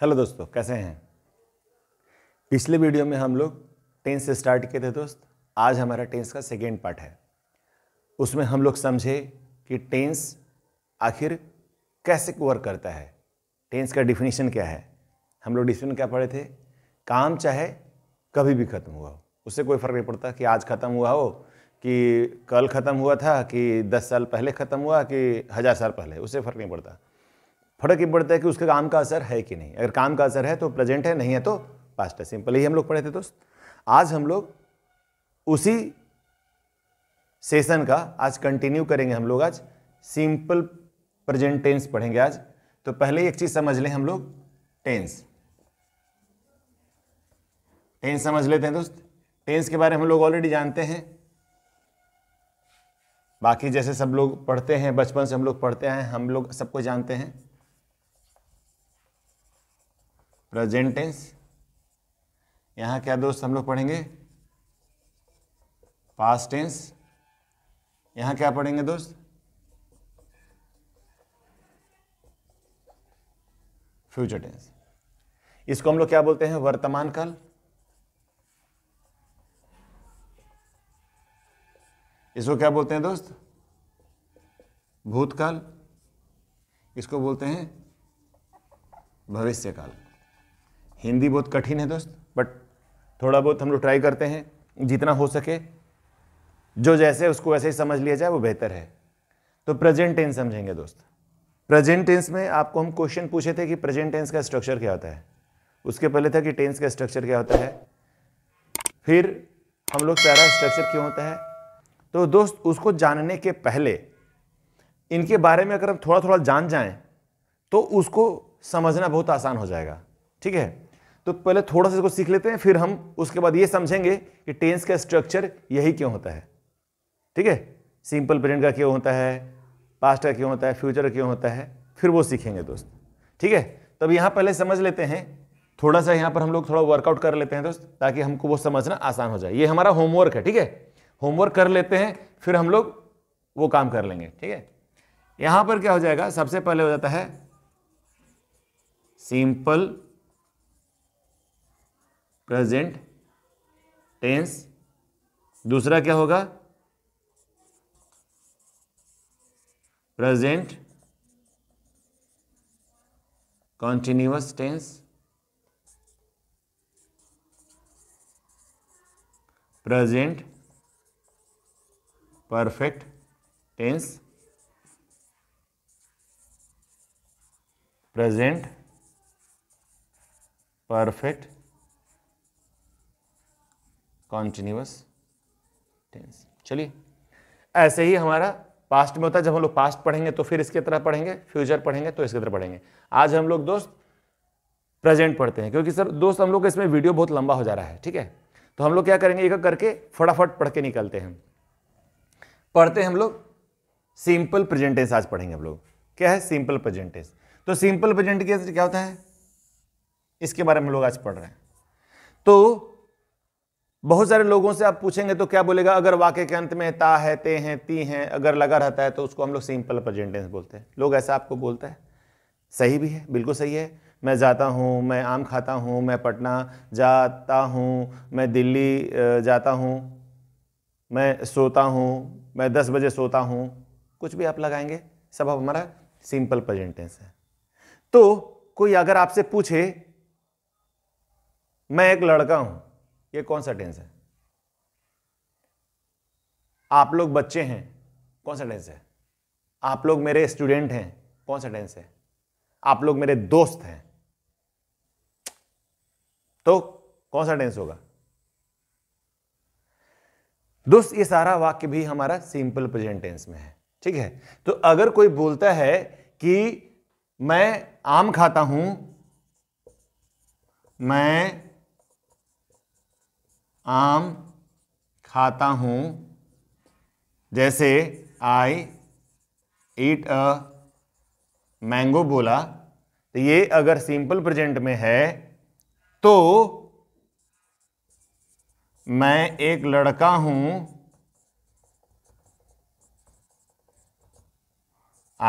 hello दोस्तों कैसे हैं पिछले वीडियो में हम लोग टेंस से स्टार्ट किए थे दोस्त आज हमारा टेंस का सेकेंड पार्ट है उसमें हम लोग समझे कि टेंस आखिर कैसे वर्क करता है टेंस का डिफिनेशन क्या है हम लोग डिफिनेशन क्या पढ़े थे काम चाहे कभी भी ख़त्म हुआ हो उससे कोई फ़र्क नहीं पड़ता कि आज ख़त्म हुआ हो कि कल ख़त्म हुआ था कि दस साल पहले ख़त्म हुआ कि हज़ार साल पहले उससे फ़र्क नहीं पड़ता फर्क ही पड़ता है कि उसके काम का असर है कि नहीं अगर काम का असर है तो प्रेजेंट है नहीं है तो पास्ट है सिंपल ही हम लोग पढ़े थे दोस्त आज हम लोग उसी सेशन का आज कंटिन्यू करेंगे हम लोग आज सिंपल प्रेजेंट टेंस पढ़ेंगे आज तो पहले एक चीज समझ लें हम लोग टेंस टेंस समझ लेते हैं दोस्त टेंस के बारे में हम लोग ऑलरेडी जानते हैं बाकी जैसे सब लोग पढ़ते हैं बचपन से हम लोग पढ़ते हैं हम लोग सबको जानते हैं प्रेजेंट टेंस यहां क्या दोस्त हम लोग पढ़ेंगे पास्ट टेंस यहां क्या पढ़ेंगे दोस्त फ्यूचर टेंस इसको हम लोग क्या बोलते हैं वर्तमान काल इसको क्या बोलते हैं दोस्त भूतकाल इसको बोलते हैं भविष्य काल हिंदी बहुत कठिन है दोस्त बट थोड़ा बहुत हम लोग ट्राई करते हैं जितना हो सके जो जैसे उसको वैसे ही समझ लिया जाए वो बेहतर है तो प्रेजेंट टेंस समझेंगे दोस्त प्रेजेंट टेंस में आपको हम क्वेश्चन पूछे थे कि प्रेजेंट टेंस का स्ट्रक्चर क्या होता है उसके पहले था कि टेंस का स्ट्रक्चर क्या होता है फिर हम लोग सारा स्ट्रक्चर क्यों होता है तो दोस्त उसको जानने के पहले इनके बारे में अगर हम थोड़ा थोड़ा जान जाएं तो उसको समझना बहुत आसान हो जाएगा ठीक है तो पहले थोड़ा सा इसको सीख लेते हैं फिर हम उसके बाद ये समझेंगे कि टेंस का स्ट्रक्चर यही क्यों होता है ठीक है सिंपल प्रेजेंट का क्यों होता है पास्ट का क्यों होता है फ्यूचर का क्यों होता है फिर वो सीखेंगे दोस्त ठीक है तब यहाँ पहले समझ लेते हैं थोड़ा सा यहाँ पर हम लोग थोड़ा वर्कआउट कर लेते हैं दोस्त ताकि हमको वो समझना आसान हो जाए ये हमारा होमवर्क है ठीक है होमवर्क कर लेते हैं फिर हम लोग वो काम कर लेंगे ठीक है यहाँ पर क्या हो जाएगा सबसे पहले हो जाता है सिंपल प्रेजेंट टेंस दूसरा क्या होगा present continuous tense present perfect tense present perfect continuous tense चलिए ऐसे ही हमारा पास्ट में होता है जब हम लोग पास्ट पढ़ेंगे तो फिर इसके तरह पढ़ेंगे फ्यूचर पढ़ेंगे तो इसके तरह पढ़ेंगे आज हम लोग दोस्त प्रेजेंट पढ़ते हैं क्योंकि सर दोस्त हम लोग इसमें वीडियो बहुत लंबा हो जा रहा है ठीक है तो हम लोग क्या करेंगे एक करके फटाफट पढ़ के निकलते हैं पढ़ते हैं हम लोग सिंपल प्रेजेंटेंस आज पढ़ेंगे हम लोग क्या है सिंपल प्रेजेंटेंस तो सिंपल प्रेजेंट क्या होता है इसके बारे में हम लोग आज पढ़ रहे हैं तो बहुत सारे लोगों से आप पूछेंगे तो क्या बोलेगा अगर वाक्य के अंत में ता है ते हैं ती हैं अगर लगा रहता है तो उसको हम लोग सिंपल प्रजेंटेंस बोलते हैं लोग ऐसा आपको बोलता है सही भी है बिल्कुल सही है मैं जाता हूँ मैं आम खाता हूँ मैं पटना जाता हूँ मैं दिल्ली जाता हूँ मैं सोता हूँ मैं दस बजे सोता हूँ कुछ भी आप लगाएंगे सब अब हमारा सिंपल प्रजेंटेंस है तो कोई अगर आपसे पूछे मैं एक लड़का हूँ ये कौन सा टेंस है आप लोग बच्चे हैं कौन सा टेंस है आप लोग मेरे स्टूडेंट हैं कौन सा टेंस है आप लोग मेरे दोस्त हैं तो कौन सा टेंस होगा दोस्त ये सारा वाक्य भी हमारा सिंपल प्रेजेंट टेंस में है ठीक है तो अगर कोई बोलता है कि मैं आम खाता हूं मैं आम खाता हूँ जैसे आई ईट अ मैंगो बोला तो ये अगर सिंपल प्रेजेंट में है तो मैं एक लड़का हूं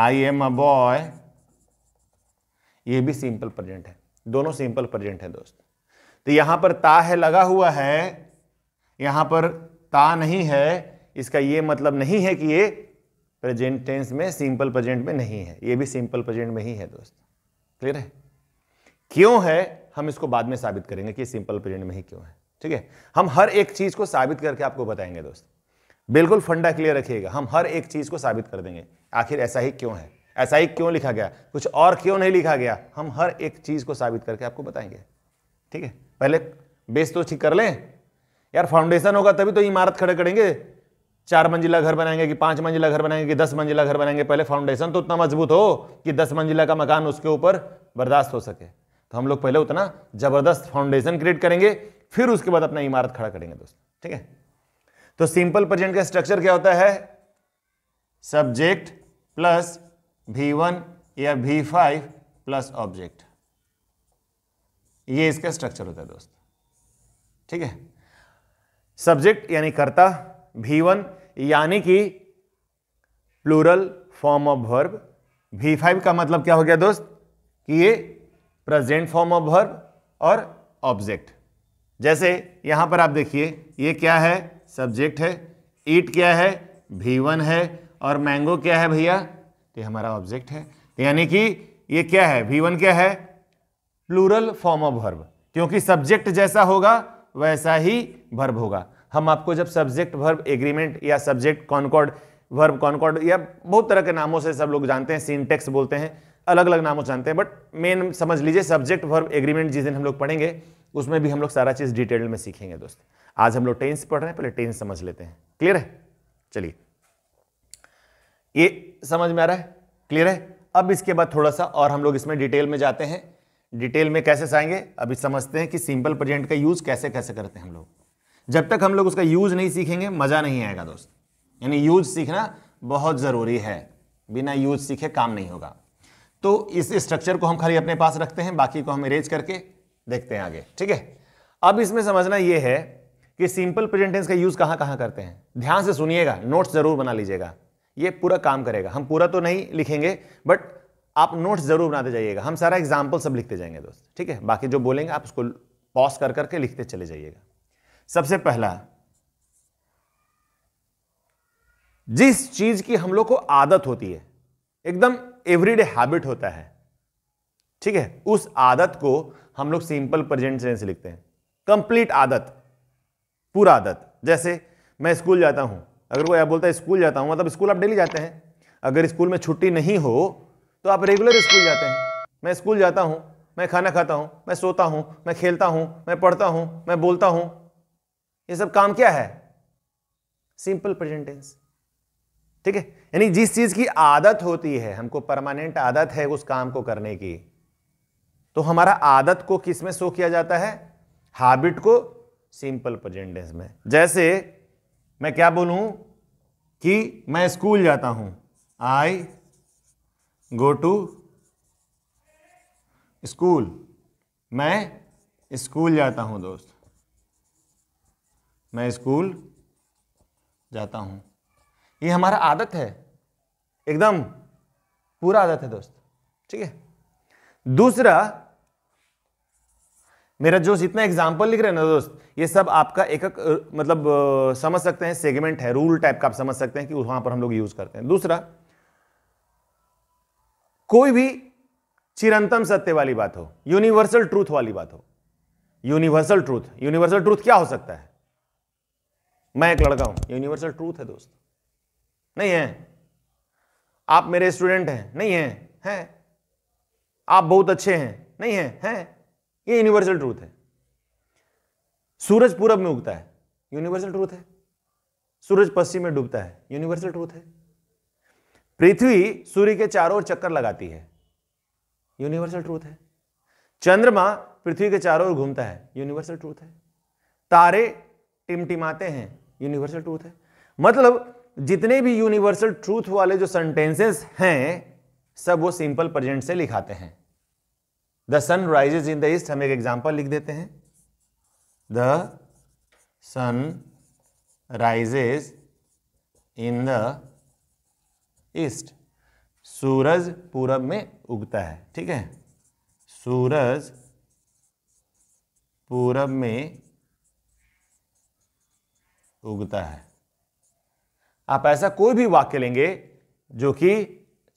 आई एम अ बॉय ये भी सिंपल प्रेजेंट है दोनों सिंपल प्रेजेंट है दोस्त तो यहां पर ता है लगा हुआ है यहाँ पर ता नहीं है इसका यह मतलब नहीं है कि ये प्रेजेंट टेंस में सिंपल प्रेजेंट में नहीं है ये भी सिंपल प्रेजेंट में ही है दोस्त क्लियर है क्यों है हम इसको बाद में साबित करेंगे कि सिंपल प्रेजेंट में ही क्यों है ठीक है हम हर एक चीज़ को साबित करके आपको बताएंगे दोस्त बिल्कुल फंडा क्लियर रखिएगा हम हर एक चीज़ को साबित कर देंगे आखिर ऐसा ही क्यों है ऐसा ही क्यों लिखा गया कुछ और क्यों नहीं लिखा गया हम हर एक चीज़ को साबित करके आपको बताएंगे ठीक है पहले बेस तो ठीक कर लें यार फाउंडेशन होगा तभी तो इमारत खड़े करेंगे चार मंजिला घर बनाएंगे कि पांच मंजिला घर बनाएंगे कि दस मंजिला घर बनाएंगे पहले फाउंडेशन तो उतना मजबूत हो कि दस मंजिला का मकान उसके ऊपर बर्दाश्त हो सके तो हम लोग पहले उतना जबरदस्त फाउंडेशन क्रिएट करेंगे फिर उसके बाद अपना इमारत खड़ा करेंगे दोस्तों ठीक है तो सिंपल प्रेजेंट का स्ट्रक्चर क्या होता है सब्जेक्ट प्लस भी वन या भी फाइव प्लस ऑब्जेक्ट ये इसका स्ट्रक्चर होता है दोस्त ठीक है सब्जेक्ट यानी कर्ता भी वन यानी कि प्लूरल फॉर्म ऑफ वर्ब भी फाइव का मतलब क्या हो गया दोस्त कि ये प्रेजेंट फॉर्म ऑफ वर्ब और ऑब्जेक्ट जैसे यहां पर आप देखिए ये क्या है सब्जेक्ट है ईट क्या है भी वन है और मैंगो क्या है भैया ये हमारा ऑब्जेक्ट है यानी कि ये क्या है भी वन क्या है प्लूरल फॉर्म ऑफ वर्ब क्योंकि सब्जेक्ट जैसा होगा वैसा ही वर्ब होगा हम आपको जब सब्जेक्ट वर्ब एग्रीमेंट या सब्जेक्ट कॉनकॉर्ड वर्ब कॉनकॉर्ड या बहुत तरह के नामों से सब लोग जानते हैं सिंटेक्स बोलते हैं अलग अलग नामों से जानते हैं बट मेन समझ लीजिए सब्जेक्ट वर्ब एग्रीमेंट जिस दिन हम लोग पढ़ेंगे उसमें भी हम लोग सारा चीज़ डिटेल में सीखेंगे दोस्त आज हम लोग टेंस पढ़ रहे हैं पहले टेंस समझ लेते हैं क्लियर है चलिए ये समझ में आ रहा है क्लियर है अब इसके बाद थोड़ा सा और हम लोग इसमें डिटेल में जाते हैं डिटेल में कैसे साएंगे अभी समझते हैं कि सिंपल प्रेजेंट का यूज़ कैसे कैसे करते हैं हम लोग जब तक हम लोग उसका यूज़ नहीं सीखेंगे मज़ा नहीं आएगा दोस्त यानी यूज सीखना बहुत ज़रूरी है बिना यूज सीखे काम नहीं होगा तो इस स्ट्रक्चर को हम खाली अपने पास रखते हैं बाकी को हम इरेज करके देखते हैं आगे ठीक है अब इसमें समझना यह है कि सिंपल प्रेजेंटेंस का यूज़ कहाँ कहाँ करते हैं ध्यान से सुनिएगा नोट्स ज़रूर बना लीजिएगा ये पूरा काम करेगा हम पूरा तो नहीं लिखेंगे बट आप नोट्स जरूर बनाते जाइएगा हम सारा एग्जाम्पल सब लिखते जाएंगे दोस्त ठीक है बाकी जो बोलेंगे आप उसको पॉज कर करके लिखते चले जाइएगा सबसे पहला जिस चीज की हम लोग को आदत होती है एकदम एवरीडे हैबिट होता है ठीक है उस आदत को हम लोग सिंपल प्रेजेंट टेंस लिखते हैं कंप्लीट आदत पूरा आदत जैसे मैं स्कूल जाता हूं अगर कोई आप बोलता है स्कूल जाता हूं मतलब स्कूल आप डेली जाते हैं अगर स्कूल में छुट्टी नहीं हो तो आप रेगुलर स्कूल जाते हैं मैं स्कूल जाता हूँ मैं खाना खाता हूँ मैं सोता हूँ मैं खेलता हूँ मैं पढ़ता हूँ मैं बोलता हूँ ये सब काम क्या है सिंपल प्रेजेंटेंस ठीक है यानी जिस चीज की आदत होती है हमको परमानेंट आदत है उस काम को करने की तो हमारा आदत को किस में शो किया जाता है हैबिट को सिंपल प्रेजेंटेंस में जैसे मैं क्या बोलूं कि मैं स्कूल जाता हूं आई गो टू स्कूल मैं स्कूल जाता हूँ दोस्त मैं स्कूल जाता हूँ ये हमारा आदत है एकदम पूरा आदत है दोस्त ठीक है दूसरा मेरा जो जितना एग्जाम्पल लिख रहे हैं ना दोस्त ये सब आपका एक एक मतलब समझ सकते हैं सेगमेंट है रूल टाइप का आप समझ सकते हैं कि वहां पर हम लोग यूज़ करते हैं दूसरा कोई भी चिरंतम सत्य वाली बात हो यूनिवर्सल ट्रूथ वाली बात हो यूनिवर्सल ट्रूथ यूनिवर्सल ट्रूथ क्या हो सकता है मैं एक लड़का हूं यूनिवर्सल ट्रूथ है दोस्त नहीं है आप मेरे स्टूडेंट हैं नहीं है हैं आप बहुत अच्छे हैं नहीं है हैं ये यूनिवर्सल ट्रूथ है सूरज पूरब में उगता है यूनिवर्सल ट्रूथ है सूरज पश्चिम में डूबता है यूनिवर्सल ट्रूथ है पृथ्वी सूर्य के चारों ओर चक्कर लगाती है यूनिवर्सल ट्रूथ है चंद्रमा पृथ्वी के चारों ओर घूमता है यूनिवर्सल ट्रूथ है तारे टिमटिमाते हैं यूनिवर्सल ट्रूथ है मतलब जितने भी यूनिवर्सल ट्रूथ वाले जो सेंटेंसेस हैं सब वो सिंपल प्रेजेंट से लिखाते हैं the sun rises in the east हम एक एग्जाम्पल लिख देते हैं the sun rises in the east सूरज पूरब में उगता है ठीक है सूरज पूरब में उगता है आप ऐसा कोई भी वाक्य लेंगे जो कि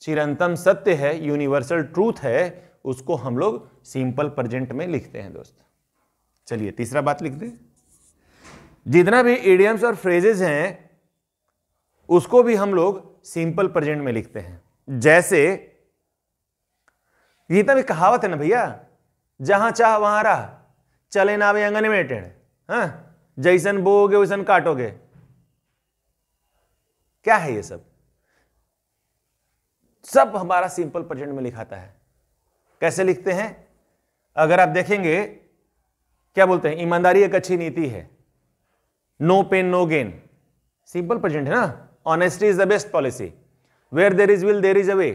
चिरंतम सत्य है यूनिवर्सल ट्रूथ है उसको हम लोग सिंपल प्रेजेंट में लिखते हैं दोस्त चलिए तीसरा बात लिख दें जितना भी एडियम्स और फ्रेजेज हैं उसको भी हम लोग सिंपल प्रेजेंट में लिखते हैं जैसे तो भी कहावत है ना भैया जहां चाह वहां रहा चले ना वे अंगन में टेण हाँ, जैसन बोगे वैसन काटोगे क्या है ये सब सब हमारा सिंपल प्रेजेंट में लिखाता है कैसे लिखते हैं अगर आप देखेंगे क्या बोलते हैं ईमानदारी एक अच्छी नीति है no pain no gain simple present है ना honesty is the best policy where there is will there is a way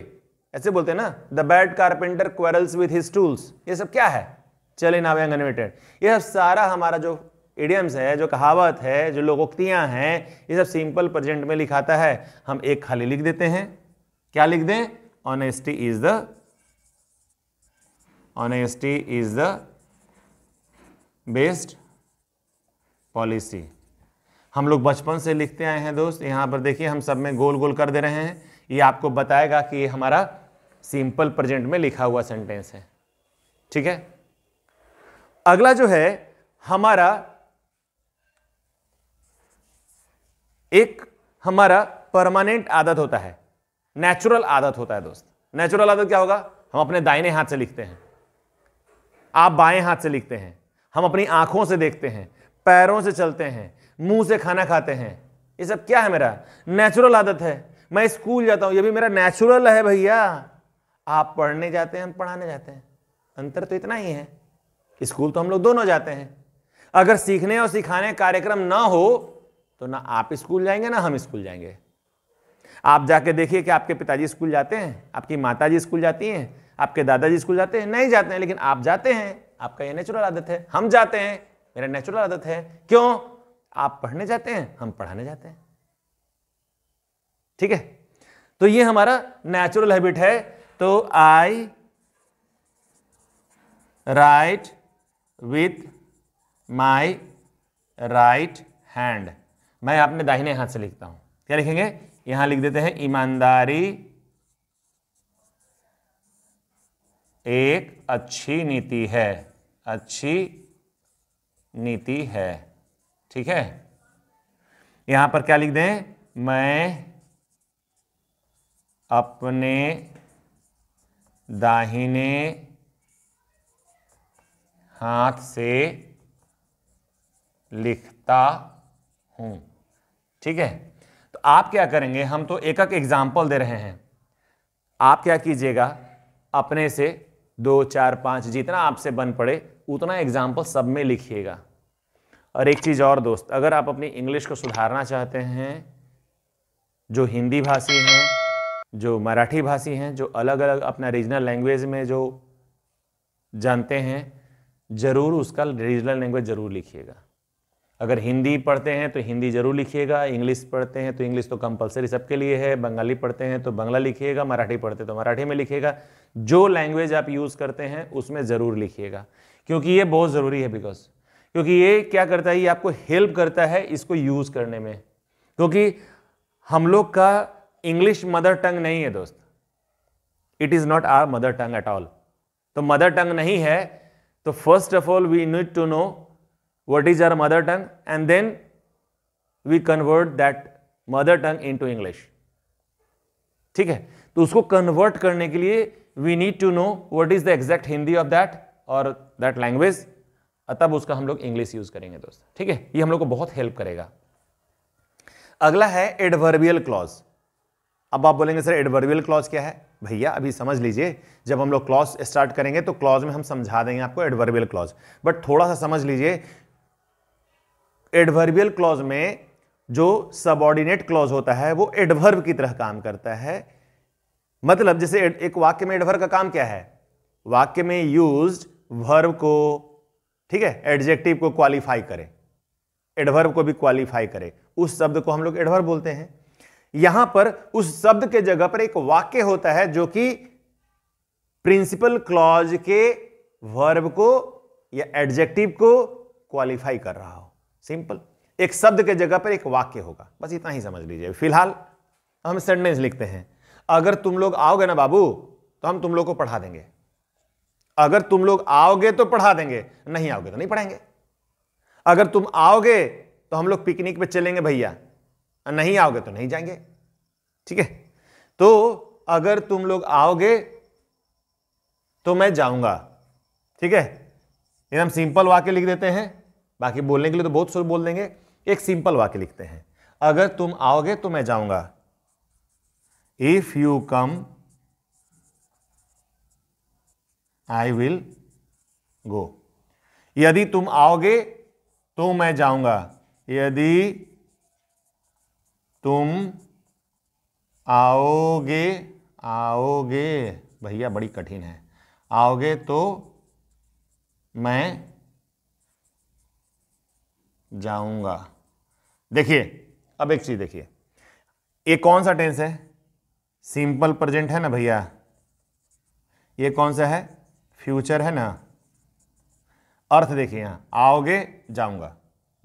ऐसे बोलते हैं ना the bad carpenter quarrels with his tools ये सब क्या है चल इन अवे अनलिमिटेड ये सब सारा हमारा जो इडियम्स है जो कहावत है जो लोकोक्तियां हैं ये सब सिंपल प्रेजेंट में लिखाता है हम एक खाली लिख देते हैं क्या लिख दें honesty is the honesty is the best policy हम लोग बचपन से लिखते आए हैं दोस्त यहाँ पर देखिए हम सब में गोल गोल कर दे रहे हैं ये आपको बताएगा कि ये हमारा सिंपल प्रेजेंट में लिखा हुआ सेंटेंस है ठीक है अगला जो है हमारा एक हमारा परमानेंट आदत होता है नेचुरल आदत होता है दोस्त नेचुरल आदत क्या होगा हम अपने दाहिने हाथ से लिखते हैं आप बाएं हाथ से लिखते हैं हम अपनी आंखों से देखते हैं पैरों से चलते हैं मुंह से खाना खाते हैं ये सब क्या है मेरा नेचुरल आदत है मैं स्कूल जाता हूँ ये भी मेरा नेचुरल है भैया आप पढ़ने जाते हैं हम पढ़ाने जाते हैं अंतर तो इतना ही है स्कूल तो हम लोग दोनों जाते हैं अगर सीखने और सिखाने कार्यक्रम ना हो तो ना आप स्कूल जाएंगे ना हम स्कूल जाएंगे आप जाके देखिए कि आपके पिताजी स्कूल जाते हैं आपकी माताजी स्कूल जाती हैं आपके दादाजी स्कूल जाते हैं नहीं जाते हैं लेकिन आप जाते हैं आपका ये नेचुरल आदत है हम जाते हैं मेरा नेचुरल आदत है क्यों आप पढ़ने जाते हैं हम पढ़ाने जाते हैं ठीक है तो ये हमारा नेचुरल हैबिट है तो I write with my right hand मैं अपने दाहिने हाथ से लिखता हूं क्या लिखेंगे यहां लिख देते हैं ईमानदारी एक अच्छी नीति है अच्छी नीति है ठीक है यहां पर क्या लिख दें मैं अपने दाहिने हाथ से लिखता हूं ठीक है तो आप क्या करेंगे हम तो एक एक एग्जाम्पल दे रहे हैं आप क्या कीजिएगा अपने से दो चार पांच जितना आपसे बन पड़े उतना एग्जाम्पल सब में लिखिएगा और एक चीज़ और दोस्त अगर आप अपनी इंग्लिश को सुधारना चाहते हैं जो हिंदी भाषी हैं जो मराठी भाषी हैं जो अलग अलग अपना रीजनल लैंग्वेज में जो जानते हैं ज़रूर उसका रीजनल लैंग्वेज ज़रूर लिखिएगा अगर हिंदी पढ़ते हैं तो हिंदी ज़रूर लिखिएगा इंग्लिश पढ़ते हैं तो इंग्लिश तो कंपलसरी सबके लिए है बंगाली पढ़ते हैं तो बंगला लिखिएगा मराठी पढ़ते हैं तो मराठी में लिखिएगा जो लैंग्वेज आप यूज़ करते हैं उसमें ज़रूर लिखिएगा क्योंकि ये बहुत ज़रूरी है बिकॉज क्योंकि ये क्या करता है ये आपको हेल्प करता है इसको यूज़ करने में क्योंकि हम लोग का इंग्लिश मदर टंग नहीं है दोस्त it is not our mother tongue at all तो मदर टंग नहीं है तो first of all we need to know is is mother tongue and then we convert that mother tongue into English ठीक है तो उसको convert करने के लिए we need to know what is the exact Hindi of that और that language तब उसका हम लोग इंग्लिश यूज करेंगे दोस्त ठीक है ये हम लोग को बहुत हेल्प करेगा अगला है एडवर्बियल क्लॉज अब आप बोलेंगे सर एडवर्बियल क्लॉज क्या है भैया अभी समझ लीजिए जब हम लोग क्लॉज स्टार्ट करेंगे तो क्लॉज में हम समझा देंगे आपको एडवर्बियल क्लॉज बट थोड़ा सा समझ लीजिए एडवर्बियल क्लॉज में जो सबॉर्डिनेट क्लॉज होता है वो एडवर्ब की तरह काम करता है मतलब जैसे एक वाक्य में एडवर्ब का काम क्या है वाक्य में यूज्ड वर्ब को ठीक है एडजेक्टिव को क्वालिफाई करें एडवर्ब को भी क्वालिफाई करें उस शब्द को हम लोग एडवर्ब बोलते हैं यहां पर उस शब्द के जगह पर एक वाक्य होता है जो कि प्रिंसिपल क्लॉज के वर्ब को या एडजेक्टिव को क्वालिफाई कर रहा हो सिंपल एक शब्द के जगह पर एक वाक्य होगा बस इतना ही समझ लीजिए फिलहाल हम सेंटेंस लिखते हैं अगर तुम लोग आओगे ना बाबू तो हम तुम लोग को पढ़ा देंगे अगर तुम लोग आओगे तो पढ़ा देंगे नहीं आओगे तो नहीं पढ़ाएंगे अगर तुम आओगे तो हम लोग पिकनिक पे चलेंगे भैया नहीं आओगे तो नहीं जाएंगे ठीक है तो अगर तुम लोग आओगे तो मैं जाऊंगा ठीक है हम सिंपल वाक्य लिख देते हैं बाकी बोलने के लिए तो बहुत सुर बोल देंगे एक सिंपल वाक्य लिखते हैं अगर तुम आओगे तो मैं जाऊंगा if you come I will go यदि तुम आओगे तो मैं जाऊंगा यदि तुम आओगे आओगे भैया बड़ी कठिन है आओगे तो मैं जाऊंगा देखिए अब एक चीज देखिए ये कौन सा टेंस है सिंपल प्रेजेंट है ना भैया ये कौन सा है फ्यूचर है ना अर्थ देखिए यहां आओगे जाऊंगा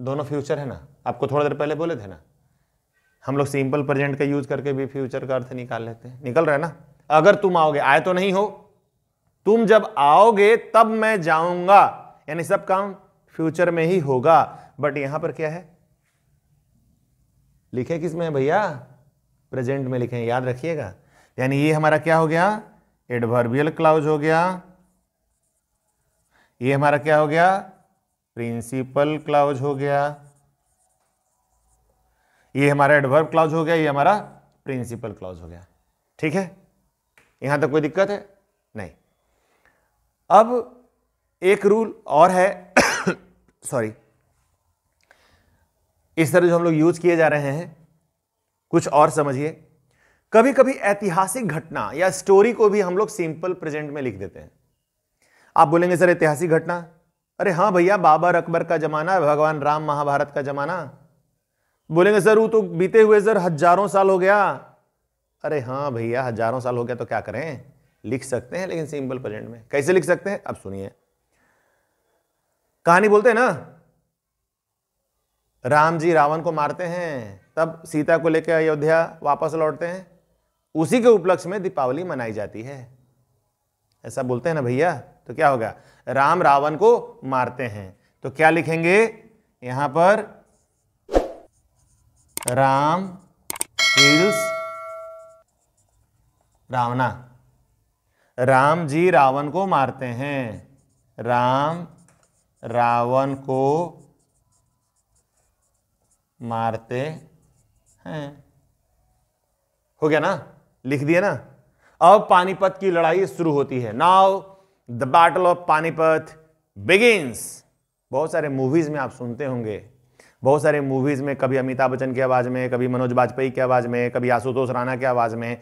दोनों फ्यूचर है ना आपको थोड़ा देर पहले बोले थे ना हम लोग सिंपल प्रेजेंट का यूज करके भी फ्यूचर का अर्थ निकाल लेते हैं निकल रहा है ना अगर तुम आओगे आए तो नहीं हो तुम जब आओगे तब मैं जाऊंगा यानी सब काम फ्यूचर में ही होगा बट यहां पर क्या है लिखे किस में भैया प्रेजेंट में लिखे याद रखिएगा यानी ये हमारा क्या हो गया एडवर्बियल क्लाउज हो गया ये हमारा क्या हो गया प्रिंसिपल क्लाउज हो गया ये हमारा एडवर्ब क्लाउज हो गया ये हमारा प्रिंसिपल क्लाउज हो गया ठीक है यहां तक कोई दिक्कत है नहीं अब एक रूल और है सॉरी इस तरह जो हम लोग यूज किए जा रहे हैं कुछ और समझिए कभी कभी ऐतिहासिक घटना या स्टोरी को भी हम लोग सिंपल प्रेजेंट में लिख देते हैं आप बोलेंगे सर ऐतिहासिक घटना अरे हाँ भैया बाबर अकबर का जमाना भगवान राम महाभारत का जमाना बोलेंगे सर वो तो बीते हुए सर हजारों साल हो गया अरे हाँ भैया हजारों साल हो गया तो क्या करें लिख सकते हैं लेकिन सिंपल प्रेजेंट में कैसे लिख सकते हैं अब सुनिए कहानी बोलते हैं ना राम जी रावण को मारते हैं तब सीता को लेकर अयोध्या वापस लौटते हैं उसी के उपलक्ष्य में दीपावली मनाई जाती है ऐसा बोलते हैं ना भैया तो क्या होगा राम रावण को मारते हैं तो क्या लिखेंगे यहां पर राम किल्स रावणा राम जी रावण को मारते हैं राम रावण को मारते हैं हो गया ना लिख दिया ना अब पानीपत की लड़ाई शुरू होती है now the battle of Panipat begins बहुत सारे मूवीज़ में आप सुनते होंगे बहुत सारे मूवीज़ में कभी अमिताभ बच्चन की आवाज़ में कभी मनोज वाजपेयी की आवाज़ में कभी आशुतोष राणा की आवाज़ में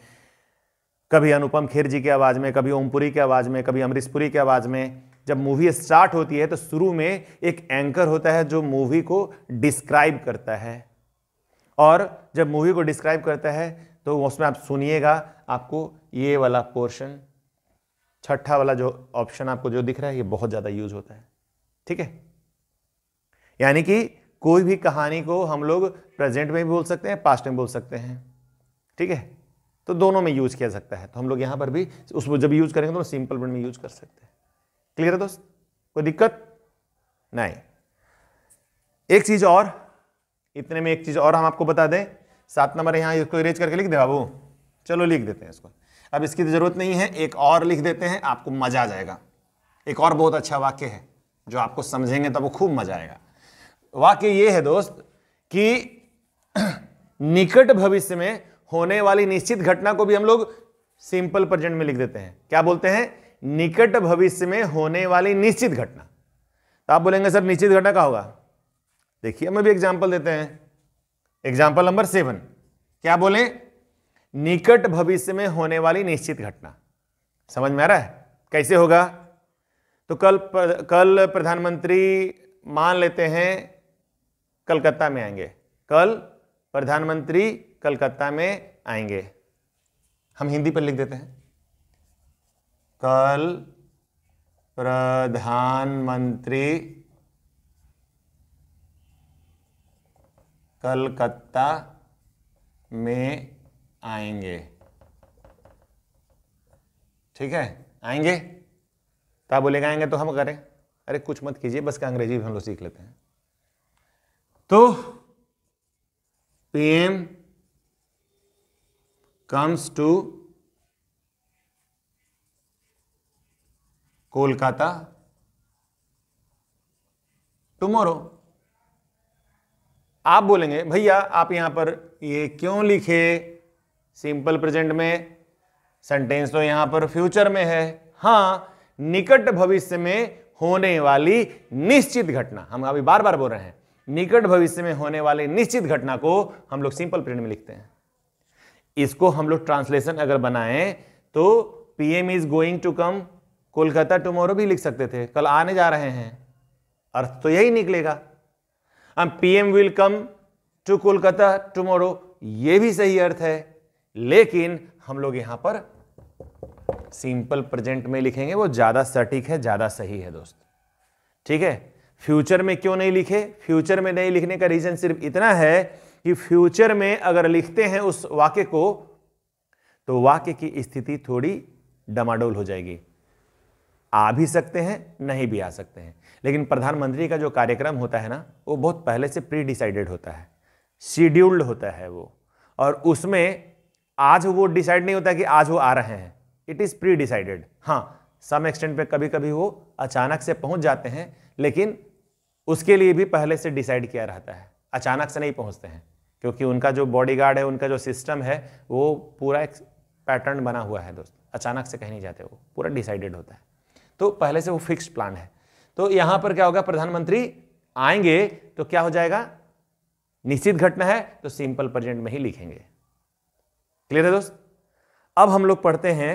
कभी अनुपम खेर जी की आवाज़ में कभी ओमपुरी की आवाज़ में कभी अमरीशपुरी की आवाज़ में जब मूवी स्टार्ट होती है तो शुरू में एक एंकर होता है जो मूवी को डिस्क्राइब करता है और जब मूवी को डिस्क्राइब करता है तो उसमें आप सुनिएगा आपको ये वाला पोर्शन छठा वाला जो ऑप्शन आपको जो दिख रहा है ये बहुत ज़्यादा यूज होता है ठीक है यानी कि कोई भी कहानी को हम लोग प्रेजेंट में भी बोल सकते हैं पास्ट में बोल सकते हैं ठीक है तो दोनों में यूज किया सकता है तो हम लोग यहां पर भी उसको जब यूज करेंगे तो सिंपल वर्ड में यूज कर सकते हैं क्लियर है दोस्त कोई दिक्कत नहीं एक चीज और इतने में एक चीज और हम आपको बता दें सात नंबर यहाँ इसको इरेज करके लिख दे बाबू चलो लिख देते हैं इसको अब इसकी तो ज़रूरत नहीं है एक और लिख देते हैं आपको मज़ा आ जाएगा एक और बहुत अच्छा वाक्य है जो आपको समझेंगे तब वो खूब मज़ा आएगा वाक्य ये है दोस्त कि निकट भविष्य में होने वाली निश्चित घटना को भी हम लोग सिंपल प्रजेंट में लिख देते हैं क्या बोलते हैं निकट भविष्य में होने वाली निश्चित घटना तो आप बोलेंगे सर निश्चित घटना क्या होगा देखिए हम भी एग्जाम्पल देते हैं एग्जाम्पल नंबर सेवन क्या बोलें निकट भविष्य में होने वाली निश्चित घटना समझ में आ रहा है कैसे होगा तो कल प्र, कल प्रधानमंत्री मान लेते हैं कलकत्ता में आएंगे कल प्रधानमंत्री कलकत्ता में आएंगे हम हिंदी पर लिख देते हैं कल प्रधानमंत्री कलकत्ता में आएंगे ठीक है आएंगे तो आप बोलेगा आएंगे तो हम करें अरे कुछ मत कीजिए बस का अंग्रेजी भी हम लोग सीख लेते हैं तो PM comes to Kolkata tomorrow आप बोलेंगे भैया आप यहां पर ये क्यों लिखे सिंपल प्रेजेंट में सेंटेंस तो यहां पर फ्यूचर में है हां निकट भविष्य में होने वाली निश्चित घटना हम अभी बार बार बोल रहे हैं निकट भविष्य में होने वाली निश्चित घटना को हम लोग सिंपल प्रिंट में लिखते हैं इसको हम लोग ट्रांसलेशन अगर बनाएं तो PM is going to come Kolkata tomorrow भी लिख सकते थे कल आने जा रहे हैं अर्थ तो यही निकलेगा हम PM will come to Kolkata tomorrow ये भी सही अर्थ है लेकिन हम लोग यहां पर सिंपल प्रेजेंट में लिखेंगे वो ज्यादा सटीक है ज्यादा सही है दोस्त ठीक है फ्यूचर में क्यों नहीं लिखे फ्यूचर में नहीं लिखने का रीजन सिर्फ इतना है कि फ्यूचर में अगर लिखते हैं उस वाक्य को तो वाक्य की स्थिति थोड़ी डमाडोल हो जाएगी आ भी सकते हैं नहीं भी आ सकते हैं लेकिन प्रधानमंत्री का जो कार्यक्रम होता है ना वो बहुत पहले से प्री डिसाइडेड होता है शेड्यूल्ड होता है वो और उसमें आज वो डिसाइड नहीं होता कि आज वो आ रहे हैं इट इज़ प्री डिसाइडेड हाँ सम एक्सटेंट पे कभी कभी वो अचानक से पहुंच जाते हैं लेकिन उसके लिए भी पहले से डिसाइड किया रहता है अचानक से नहीं पहुंचते हैं क्योंकि उनका जो बॉडीगार्ड है उनका जो सिस्टम है वो पूरा एक पैटर्न बना हुआ है दोस्त अचानक से कहीं नहीं जाते वो पूरा डिसाइडेड होता है तो पहले से वो फिक्स प्लान है तो यहां पर क्या होगा प्रधानमंत्री आएंगे तो क्या हो जाएगा निश्चित घटना है तो सिंपल प्रेजेंट में ही लिखेंगे क्लियर है दोस्त अब हम लोग पढ़ते हैं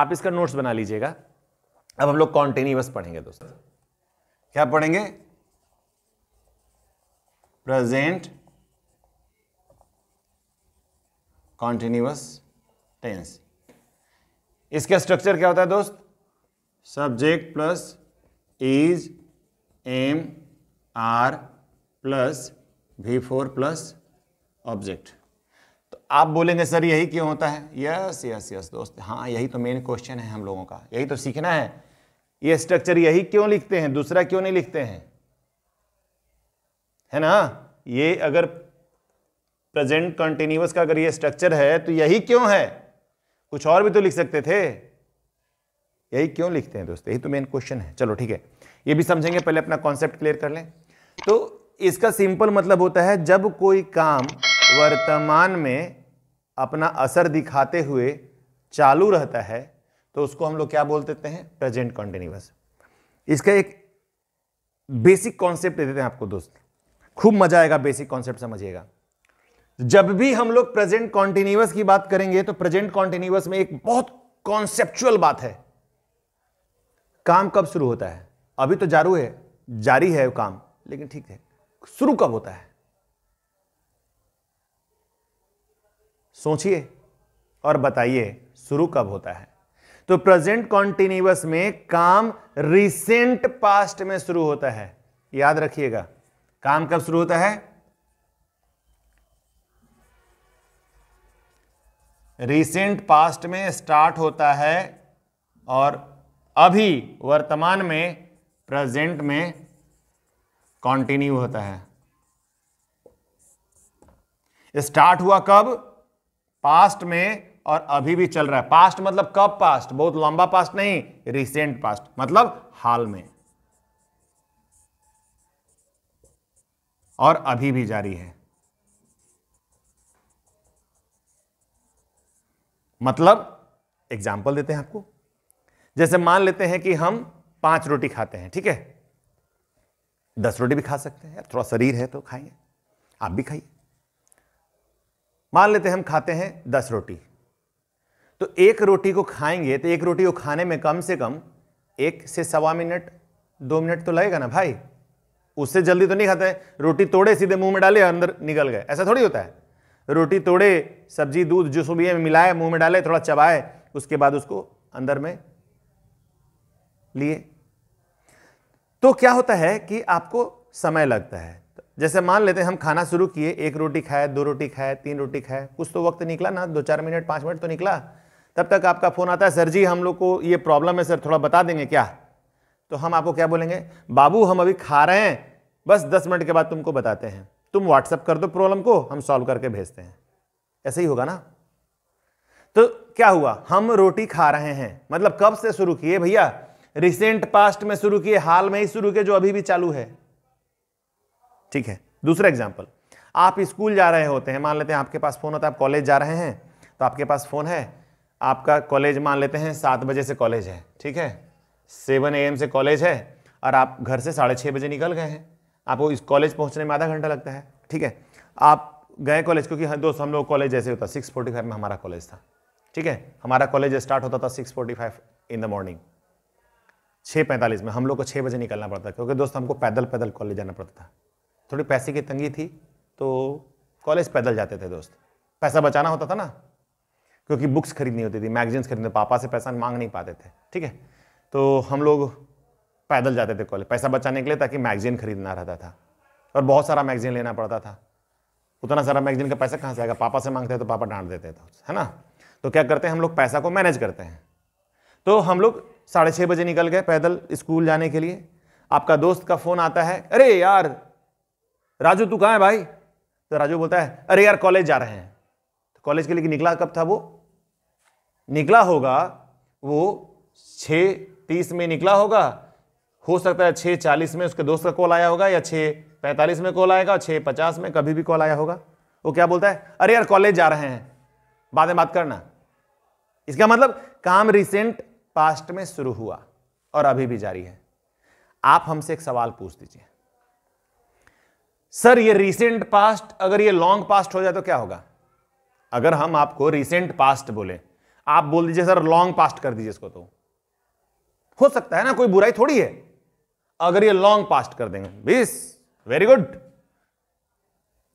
आप इसका नोट्स बना लीजिएगा अब हम लोग कॉन्टिन्यूस पढ़ेंगे दोस्त क्या पढ़ेंगे प्रेजेंट कॉन्टिन्यूस टेंस इसका स्ट्रक्चर क्या होता है दोस्त subject plus is am are plus V four plus object तो आप बोलेंगे सर यही क्यों होता है यस यस यस दोस्त हाँ यही तो मेन क्वेश्चन है हम लोगों का यही तो सीखना है ये स्ट्रक्चर यही क्यों लिखते हैं दूसरा क्यों नहीं लिखते हैं है ना ये अगर प्रेजेंट कंटिन्यूस का अगर ये स्ट्रक्चर है तो यही क्यों है कुछ और भी तो लिख सकते थे यही क्यों लिखते हैं दोस्त यही तो मेन क्वेश्चन है चलो ठीक है ये भी समझेंगे पहले अपना कॉन्सेप्ट क्लियर कर लें तो इसका सिंपल मतलब होता है जब कोई काम वर्तमान में अपना असर दिखाते हुए चालू रहता है तो उसको हम लोग क्या बोल देते हैं प्रेजेंट कॉन्टिन्यूस इसका एक बेसिक कॉन्सेप्ट दे देते हैं आपको दोस्त खूब मजा आएगा बेसिक कॉन्सेप्ट समझिएगा जब भी हम लोग प्रेजेंट कॉन्टिन्यूस की बात करेंगे तो प्रेजेंट कॉन्टिन्यूस में एक बहुत कॉन्सेप्चुअल बात है काम कब शुरू होता है अभी तो जारू है जारी है काम लेकिन ठीक है शुरू कब होता है सोचिए और बताइए शुरू कब होता है तो प्रेजेंट कॉन्टिन्यूस में काम रिसेंट पास्ट में शुरू होता है याद रखिएगा काम कब शुरू होता है रिसेंट पास्ट में स्टार्ट होता है और अभी वर्तमान में प्रेजेंट में कंटिन्यू होता है स्टार्ट हुआ कब पास्ट में और अभी भी चल रहा है पास्ट मतलब कब पास्ट बहुत लंबा पास्ट नहीं रिसेंट पास्ट मतलब हाल में और अभी भी जारी है मतलब एग्जाम्पल देते हैं आपको जैसे मान लेते हैं कि हम पांच रोटी खाते हैं ठीक है दस रोटी भी खा सकते हैं थोड़ा शरीर है तो खाएंगे आप भी खाइए मान लेते हैं हम खाते हैं दस रोटी तो एक रोटी को खाएंगे तो एक रोटी को खाने में कम से कम एक से सवा मिनट दो मिनट तो लगेगा ना भाई उससे जल्दी तो नहीं खाते रोटी तोड़े सीधे मुंह में डाले अंदर निकल गए ऐसा थोड़ी होता है रोटी तोड़े सब्जी दूध जो सुबह में मिलाए मुंह में डाले थोड़ा चबाए उसके बाद उसको अंदर में लिए तो क्या होता है कि आपको समय लगता है जैसे मान लेते हैं हम खाना शुरू किए एक रोटी खाए दो रोटी खाए तीन रोटी खाए कुछ तो वक्त निकला ना दो चार मिनट पाँच मिनट तो निकला तब तक आपका फ़ोन आता है सर जी हम लोग को ये प्रॉब्लम है सर थोड़ा बता देंगे क्या तो हम आपको क्या बोलेंगे बाबू हम अभी खा रहे हैं बस दस मिनट के बाद तुमको बताते हैं तुम व्हाट्सअप कर दो प्रॉब्लम को हम सॉल्व करके भेजते हैं ऐसे ही होगा ना तो क्या हुआ हम रोटी खा रहे हैं मतलब कब से शुरू किए भैया रिसेंट पास्ट में शुरू किए हाल में ही शुरू किए जो अभी भी चालू है ठीक है दूसरा एग्जाम्पल आप स्कूल जा रहे होते हैं मान लेते हैं आपके पास फ़ोन होता है आप कॉलेज जा रहे हैं तो आपके पास फ़ोन है आपका कॉलेज मान लेते हैं सात बजे से कॉलेज है ठीक है सेवन ए से कॉलेज है और आप घर से साढ़े छः बजे निकल गए हैं आपको इस कॉलेज पहुँचने में आधा घंटा लगता है ठीक है आप गए कॉलेज क्योंकि हाँ, दोस्त हम लोग कॉलेज जैसे होता सिक्स फोर्टी फाइव में हमारा कॉलेज था ठीक है हमारा कॉलेज स्टार्ट होता था six forty five in the morning छः पैंतालीस में हम लोग को छः बजे निकलना पड़ता क्योंकि दोस्त हमको पैदल पैदल कॉलेज जाना पड़ता था थोड़ी पैसे की तंगी थी तो कॉलेज पैदल जाते थे दोस्त पैसा बचाना होता था ना क्योंकि बुक्स खरीदनी होती थी मैगजीन्स खरीदने पापा से पैसा मांग नहीं पाते थे ठीक है तो हम लोग पैदल जाते थे कॉलेज पैसा बचाने के लिए ताकि मैगजीन खरीदना रहता था और बहुत सारा मैगजीन लेना पड़ता था उतना सारा मैगजीन का पैसा कहाँ से आएगा पापा से मांगते तो पापा डांट देते थे तो, है ना तो क्या करते हैं हम लोग पैसा को मैनेज करते हैं तो हम लोग साढ़े छः बजे निकल गए पैदल स्कूल जाने के लिए आपका दोस्त का फ़ोन आता है अरे यार राजू तू कहाँ है भाई तो राजू बोलता है अरे यार कॉलेज जा रहे हैं तो कॉलेज के लिए निकला कब था वो निकला होगा वो छ तीस में निकला होगा हो सकता है छः चालीस में उसके दोस्त का कॉल आया होगा या छः पैंतालीस में कॉल आएगा छः पचास में कभी भी कॉल आया होगा वो क्या बोलता है अरे यार कॉलेज जा रहे हैं बाद में बात करना इसका मतलब काम रिसेंट पास्ट में शुरू हुआ और अभी भी जारी है आप हमसे एक सवाल पूछ दीजिए सर ये रिसेंट पास्ट अगर ये लॉन्ग पास्ट हो जाए तो क्या होगा अगर हम आपको रिसेंट पास्ट बोले आप बोल दीजिए सर लॉन्ग पास्ट कर दीजिए इसको तो हो सकता है ना कोई बुराई थोड़ी है अगर ये लॉन्ग पास्ट कर देंगे बीस very good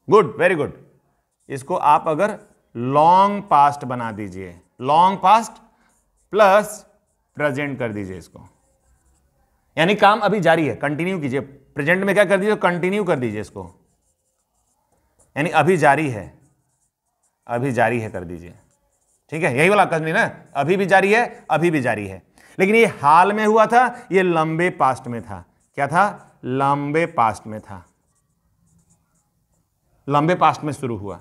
good very good इसको आप अगर लॉन्ग पास्ट बना दीजिए लॉन्ग पास्ट प्लस प्रेजेंट कर दीजिए इसको यानी काम अभी जारी है कंटिन्यू कीजिए प्रेजेंट में क्या कर दीजिए कंटिन्यू कर दीजिए इसको यानी अभी जारी है अभी जारी है कर दीजिए ठीक है यही वाला कदम ना अभी भी जारी है अभी भी जारी है लेकिन ये हाल में हुआ था ये लंबे पास्ट में था क्या था लंबे पास्ट में था लंबे पास्ट में शुरू हुआ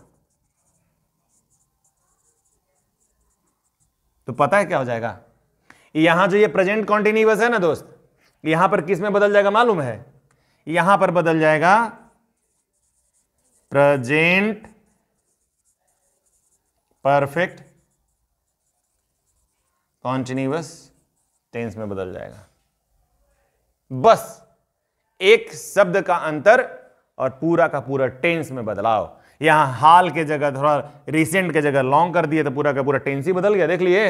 तो पता है क्या हो जाएगा यहां जो ये प्रेजेंट कॉन्टिन्यूस है ना दोस्त यहां पर किस में बदल जाएगा मालूम है यहां पर बदल जाएगा प्रेजेंट परफेक्ट कॉन्टिन्यूस टेंस में बदल जाएगा बस एक शब्द का अंतर और पूरा का पूरा टेंस में बदलाव यहां हाल के जगह थोड़ा रिसेंट के जगह लॉन्ग कर दिए तो पूरा का पूरा टेंस ही बदल गया देख लिए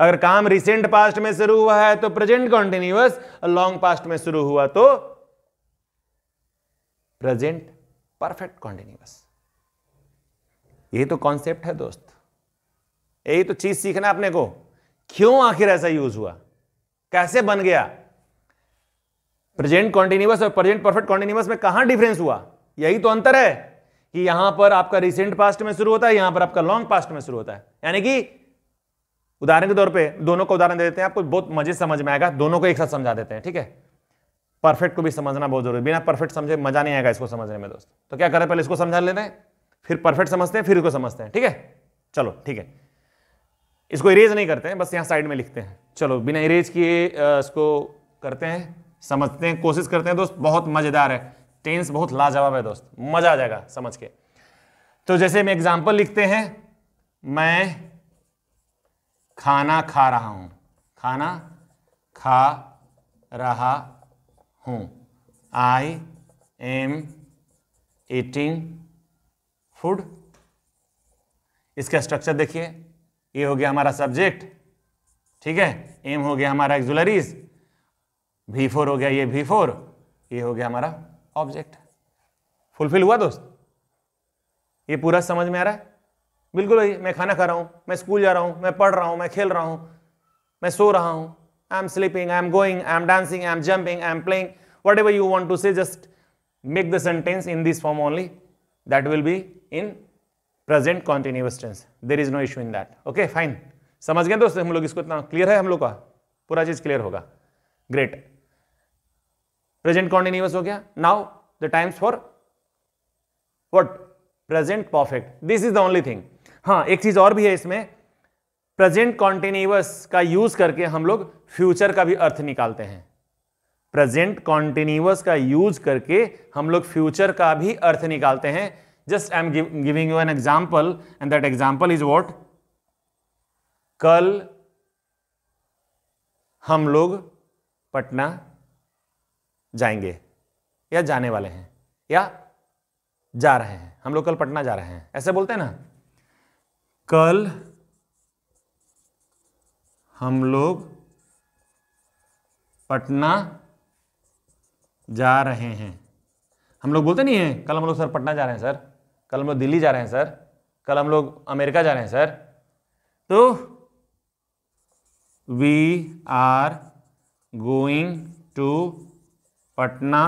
अगर काम रिसेंट पास्ट में शुरू हुआ है तो प्रेजेंट कॉन्टिन्यूस लॉन्ग पास्ट में शुरू हुआ तो प्रेजेंट परफेक्ट कॉन्टिन्यूअस यही तो कॉन्सेप्ट है दोस्त यही तो चीज सीखना अपने को क्यों आखिर ऐसा यूज हुआ कैसे बन गया प्रेजेंट कॉन्टिन्यूअस और प्रेजेंट परफेक्ट कॉन्टिन्यूअस में कहां डिफरेंस हुआ यही तो अंतर है कि यहां पर आपका रिसेंट पास्ट में शुरू होता है यहां पर आपका लॉन्ग पास्ट में शुरू होता है यानी कि उदाहरण के तौर पे दोनों का उदाहरण दे देते हैं आपको बहुत मजे समझ में आएगा दोनों को एक साथ समझा देते हैं ठीक है परफेक्ट को भी समझना बहुत जरूरी बिना परफेक्ट समझे मजा नहीं आएगा इसको समझने में दोस्त तो क्या करें पहले इसको समझा लेते हैं फिर परफेक्ट समझते हैं फिर इसको समझते हैं ठीक है चलो ठीक है इसको इरेज नहीं करते हैं बस यहाँ साइड में लिखते हैं चलो बिना इरेज किए इसको करते हैं समझते हैं कोशिश करते हैं दोस्त बहुत मज़ेदार है टेंस बहुत लाजवाब है दोस्त मज़ा आ जाएगा समझ के तो जैसे हम एग्जाम्पल लिखते हैं मैं खाना खा रहा हूँ खाना खा रहा हूँ आई एम ईटिंग फूड इसका स्ट्रक्चर देखिए ये हो गया हमारा सब्जेक्ट ठीक है एम हो गया हमारा एक्जुलरीज भी फोर हो गया ये भी फोर ये हो गया हमारा ऑब्जेक्ट फुलफिल हुआ दोस्त ये पूरा समझ में आ रहा है बिल्कुल भाई मैं खाना खा रहा हूँ मैं स्कूल जा रहा हूँ मैं पढ़ रहा हूँ मैं खेल रहा हूँ मैं सो रहा हूँ I am sleeping I am going I am dancing I am jumping I am playing whatever you want to say just make the sentence in this form only that will be in present continuous tense there is no issue in that okay fine समझ गए दोस्तों हम लोग इसको इतना clear है हम लोग का पूरा चीज क्लियर होगा ग्रेट प्रेजेंट कॉन्टिन्यूस हो गया now the times for what present perfect this is the only thing हाँ एक चीज और भी है इसमें प्रेजेंट कॉन्टिन्यूअस का यूज करके हम लोग फ्यूचर का भी अर्थ निकालते हैं प्रेजेंट कॉन्टिन्यूअस का यूज करके हम लोग फ्यूचर का भी अर्थ निकालते हैं just I am giving you an example and that example is what कल हम लोग पटना जाएंगे या जाने वाले हैं या जा रहे हैं हम लोग कल पटना जा रहे हैं ऐसे बोलते हैं ना कल हम लोग पटना जा रहे हैं हम लोग बोलते नहीं हैं कल हम लोग सर पटना जा रहे हैं सर कल हम लोग दिल्ली जा रहे हैं सर कल हम लोग अमेरिका जा रहे हैं सर तो we are going to Patna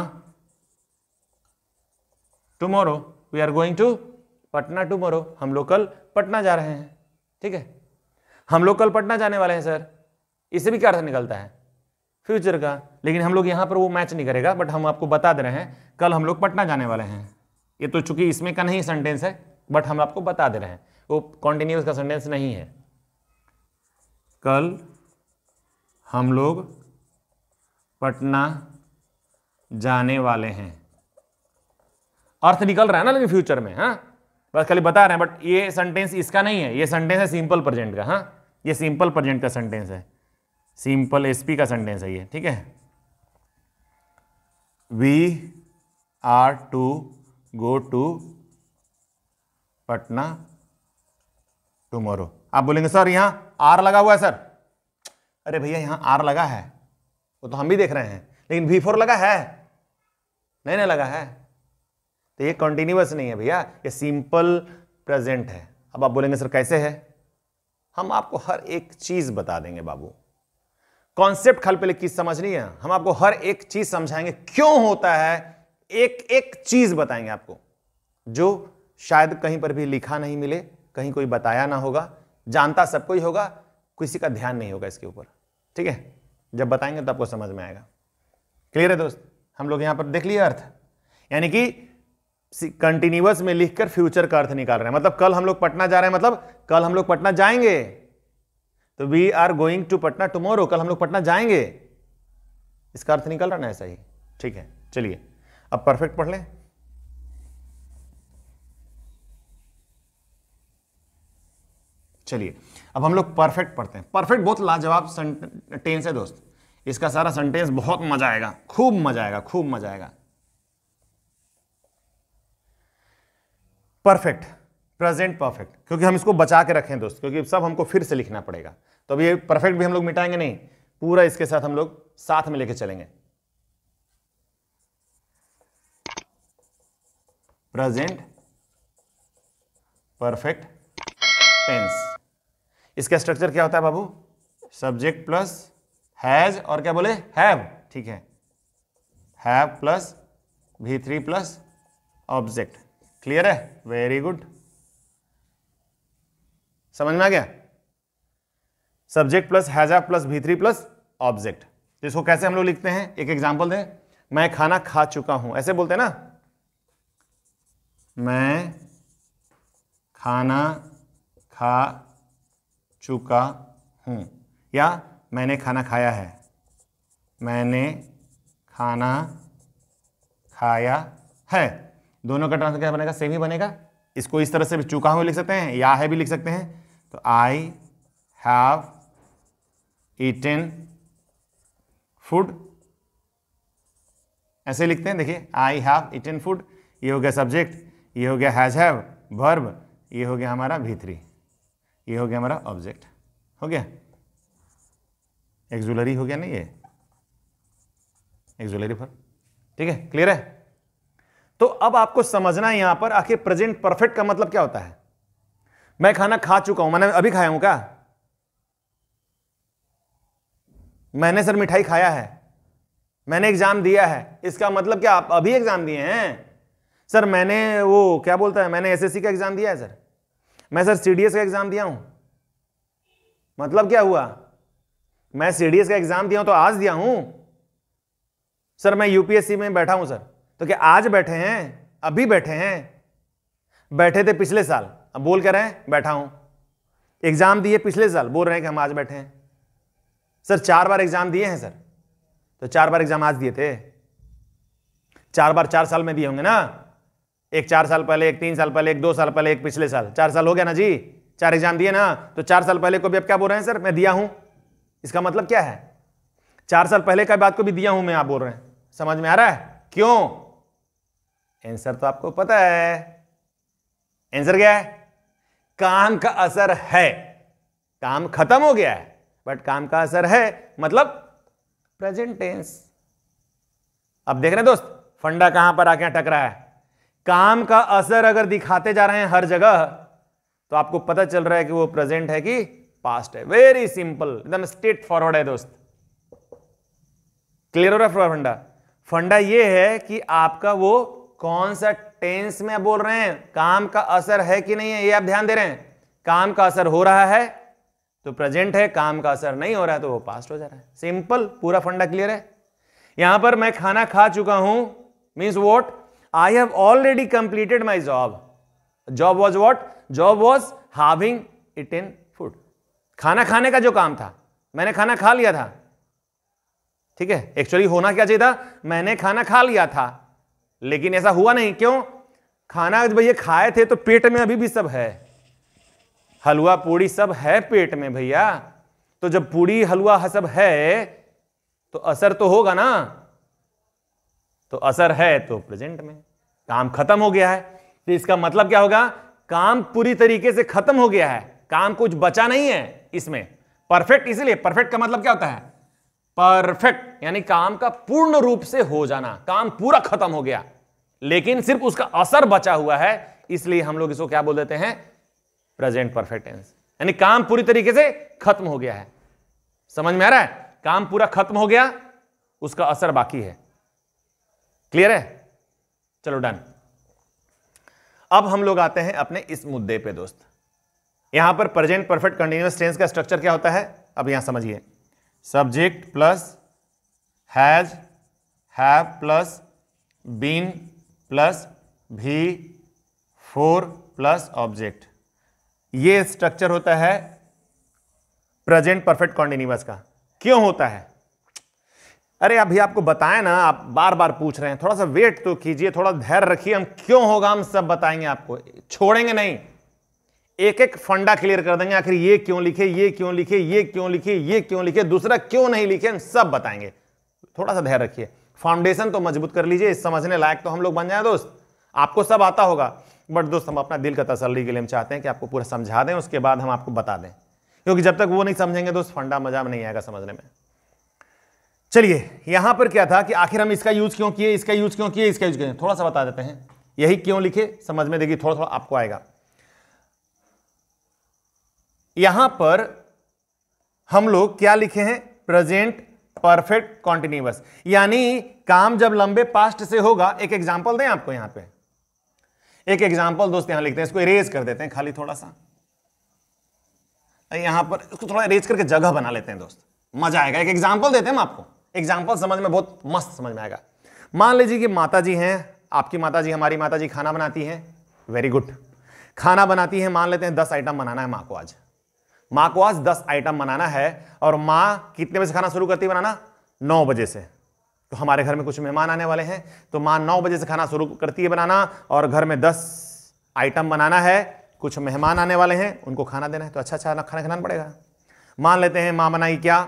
tomorrow we are going to Patna tomorrow हम लोग कल पटना जा रहे हैं ठीक है हम लोग कल पटना जाने वाले हैं सर इससे भी क्या अर्थ निकलता है फ्यूचर का लेकिन हम लोग यहाँ पर वो मैच नहीं करेगा बट हम आपको बता दे रहे हैं कल हम लोग पटना जाने वाले हैं ये तो चूंकि इसमें का नहीं सेंटेंस है बट हम आपको बता दे रहे हैं वो कॉन्टिन्यूस का सेंटेंस नहीं है कल हम लोग पटना जाने वाले हैं अर्थ निकल रहा है ना लेकिन फ्यूचर में हाँ बस खाली बता रहे हैं बट ये सेंटेंस इसका नहीं है ये सेंटेंस है सिंपल प्रजेंट का हाँ ये सिंपल प्रजेंट का सेंटेंस है सिंपल एसपी का सेंटेंस है ये ठीक है we are to go to Patna tomorrow आप बोलेंगे सर यहाँ आर लगा हुआ है सर अरे भैया यहाँ आर लगा है वो तो हम भी देख रहे हैं लेकिन वी फोर लगा है नहीं नहीं लगा है तो ये कंटिन्यूअस नहीं है भैया ये सिंपल प्रेजेंट है अब आप बोलेंगे सर कैसे है हम आपको हर एक चीज बता देंगे बाबू कॉन्सेप्ट खल पे लिखी नहीं है हम आपको हर एक चीज समझाएंगे क्यों होता है एक एक चीज बताएंगे आपको जो शायद कहीं पर भी लिखा नहीं मिले कहीं कोई बताया ना होगा जानता सब कोई होगा किसी का ध्यान नहीं होगा इसके ऊपर ठीक है जब बताएंगे तो आपको समझ में आएगा क्लियर है दोस्त हम लोग यहां पर देख लिए अर्थ यानी कि कंटिन्यूस में लिखकर फ्यूचर का अर्थ निकाल रहे हैं मतलब कल हम लोग पटना जा रहे हैं मतलब कल हम लोग पटना जाएंगे तो we are going to Patna tomorrow कल हम लोग पटना जाएंगे इसका अर्थ निकल रहा ना ऐसा ही ठीक है चलिए अब परफेक्ट पढ़ लें चलिए अब हम लोग परफेक्ट पढ़ते हैं परफेक्ट बहुत लाजवाब टेंस है दोस्त इसका सारा सेंटेंस बहुत मजा आएगा खूब मजा आएगा खूब मजा आएगा परफेक्ट प्रेजेंट परफेक्ट क्योंकि हम इसको बचा के रखें दोस्त क्योंकि सब हमको फिर से लिखना पड़ेगा तो अब ये परफेक्ट भी हम लोग मिटाएंगे नहीं पूरा इसके साथ हम लोग साथ में लेके चलेंगे प्रेजेंट परफेक्ट टेंस इसका स्ट्रक्चर क्या होता है बाबू सब्जेक्ट प्लस हैज और क्या बोले हैव ठीक है have plus V three plus object clear है वेरी गुड समझ में आ गया subject plus has plus V third plus object तो इसको कैसे हम लोग लिखते हैं एक एग्जाम्पल दें मैं खाना खा चुका हूं ऐसे बोलते हैं ना मैं खाना खा चुका हूं या मैंने खाना खाया है मैंने खाना खाया है दोनों का ट्रांसफर क्या बनेगा सेम ही बनेगा इसको इस तरह से भी चूका हुए लिख सकते हैं या है भी लिख सकते हैं तो आई हैव ईटन फूड ऐसे लिखते हैं देखिए आई हैव ईटन फूड ये हो गया सब्जेक्ट ये हो गया हैज हैव वर्ब ये हो गया हमारा भीतरी ये हो गया हमारा ऑब्जेक्ट हो गया एक्जुलरी हो गया नहीं ये एक्जुलरी फॉर ठीक है क्लियर है तो अब आपको समझना है यहां पर आखिर प्रेजेंट परफेक्ट का मतलब क्या होता है मैं खाना खा चुका हूं मैंने अभी खाया हूं क्या मैंने सर मिठाई खाया है मैंने एग्जाम दिया है इसका मतलब क्या आप अभी एग्जाम दिए हैं सर मैंने वो क्या बोलता है मैंने एसएससी का एग्जाम दिया है सर मैं सर सीडीएस का एग्जाम दिया हूं मतलब क्या हुआ मैं सीडीएस का एग्जाम दिया हूं तो आज दिया हूं सर मैं यूपीएससी में बैठा हूं सर तो क्या आज बैठे हैं अभी बैठे हैं बैठे थे पिछले साल अब बोल कर रहे हैं बैठा हूं एग्जाम दिए पिछले साल बोल रहे हैं कि हम आज बैठे हैं सर चार बार एग्जाम दिए हैं सर तो चार बार एग्जाम आज दिए थे चार बार चार साल में दिए होंगे ना एक चार साल पहले एक तीन साल पहले एक दो साल पहले एक पिछले साल चार साल हो गया ना जी चार एग्जाम दिए ना तो चार साल पहले को भी आप क्या बोल रहे हैं सर मैं दिया हूं इसका मतलब क्या है चार साल पहले का बात को भी दिया हूं मैं आप बोल रहे हैं समझ में आ रहा है क्यों आंसर तो आपको पता है आंसर क्या है काम का असर है काम खत्म हो गया है बट काम का असर है मतलब प्रेजेंट टेंस अब देख रहे हैं दोस्त फंडा कहां पर आके अटक रहा है काम का असर अगर दिखाते जा रहे हैं हर जगह तो आपको पता चल रहा है कि वो प्रेजेंट है कि पास्ट है वेरी सिंपल एकदम स्ट्रेट फॉरवर्ड है दोस्त क्लियर हो रहा है फंडा फंडा ये है कि आपका वो कौन सा टेंस में बोल रहे हैं काम का असर है कि नहीं है ये आप ध्यान दे रहे हैं काम का असर हो रहा है तो प्रेजेंट है काम का असर नहीं हो रहा है तो वो पास्ट हो जा रहा है सिंपल पूरा फंडा क्लियर है यहां पर मैं खाना खा चुका हूं means what I have already completed my job job was what job was having it in food खाना खाने का जो काम था मैंने खाना खा लिया था ठीक है एक्चुअली होना क्या चाहिए था मैंने खाना खा लिया था लेकिन ऐसा हुआ नहीं क्यों खाना भैया खाए थे तो पेट में अभी भी सब है हलवा पूड़ी सब है पेट में भैया तो जब पूड़ी हलवा सब है तो असर तो होगा ना तो असर है तो प्रेजेंट में काम खत्म हो गया है तो इसका मतलब क्या होगा काम पूरी तरीके से खत्म हो गया है काम कुछ बचा नहीं है इसमें परफेक्ट इसलिए परफेक्ट का मतलब क्या होता है परफेक्ट यानी काम का पूर्ण रूप से हो जाना काम पूरा खत्म हो गया लेकिन सिर्फ उसका असर बचा हुआ है इसलिए हम लोग इसको क्या बोल देते हैं प्रेजेंट परफेक्ट टेंस यानी काम पूरी तरीके से खत्म हो गया है समझ में आ रहा है काम पूरा खत्म हो गया उसका असर बाकी है क्लियर है चलो डन अब हम लोग आते हैं अपने इस मुद्दे पे दोस्त यहां पर प्रेजेंट परफेक्ट कंटिन्यूस टेंस का स्ट्रक्चर क्या होता है अब यहां समझिए subject plus has have plus been plus V four plus object ये स्ट्रक्चर होता है प्रेजेंट परफेक्ट कॉन्टिन्यूस का क्यों होता है अरे अभी आपको बताएं ना आप बार बार पूछ रहे हैं थोड़ा सा वेट तो कीजिए थोड़ा धैर्य रखिए हम क्यों होगा हम सब बताएंगे आपको छोड़ेंगे नहीं एक एक फंडा क्लियर कर देंगे आखिर ये क्यों लिखे ये क्यों लिखे ये क्यों लिखे ये क्यों लिखे दूसरा क्यों नहीं लिखे हम सब बताएंगे थोड़ा सा धैर्य रखिए फाउंडेशन तो मजबूत कर लीजिए इस समझने लायक तो हम लोग बन जाए दोस्त आपको सब आता होगा बट दोस्त हम अपना दिल का तसल्ली के लिए हम चाहते हैं कि आपको पूरा समझा दें उसके बाद हम आपको बता दें क्योंकि जब तक वो नहीं समझेंगे दोस्त फंडा मजा नहीं आएगा समझने में चलिए यहां पर क्या था कि आखिर हम इसका यूज क्यों किए इसका यूज क्यों किए इसका यूज क्यों थोड़ा सा बता देते हैं यही क्यों लिखे समझ में देखिए थोड़ा थोड़ा आपको आएगा यहां पर हम लोग क्या लिखे हैं प्रेजेंट परफेक्ट कॉन्टिन्यूस यानी काम जब लंबे पास्ट से होगा एक एग्जाम्पल दें आपको यहां पे एक एग्जाम्पल दोस्त यहां लिखते हैं इसको इरेज कर देते हैं खाली थोड़ा सा यहां पर इसको थोड़ा इरेज करके जगह बना लेते हैं दोस्त मजा आएगा एक एग्जाम्पल देते हैं हम आपको एग्जाम्पल समझ में बहुत मस्त समझ में आएगा मान लीजिए कि माता जी हैं आपकी माता जी हमारी माता जी खाना बनाती है वेरी गुड खाना बनाती है मान लेते हैं दस आइटम बनाना है माँ को आज माँ को आज दस आइटम बनाना है और माँ कितने बजे खाना शुरू करती है बनाना नौ बजे से तो हमारे घर में कुछ मेहमान आने वाले हैं तो माँ नौ बजे से खाना शुरू करती है बनाना और घर में दस आइटम बनाना है कुछ मेहमान आने वाले हैं उनको खाना देना है तो अच्छा अच्छा खाना खिलाना पड़ेगा मान लेते हैं माँ बनाई क्या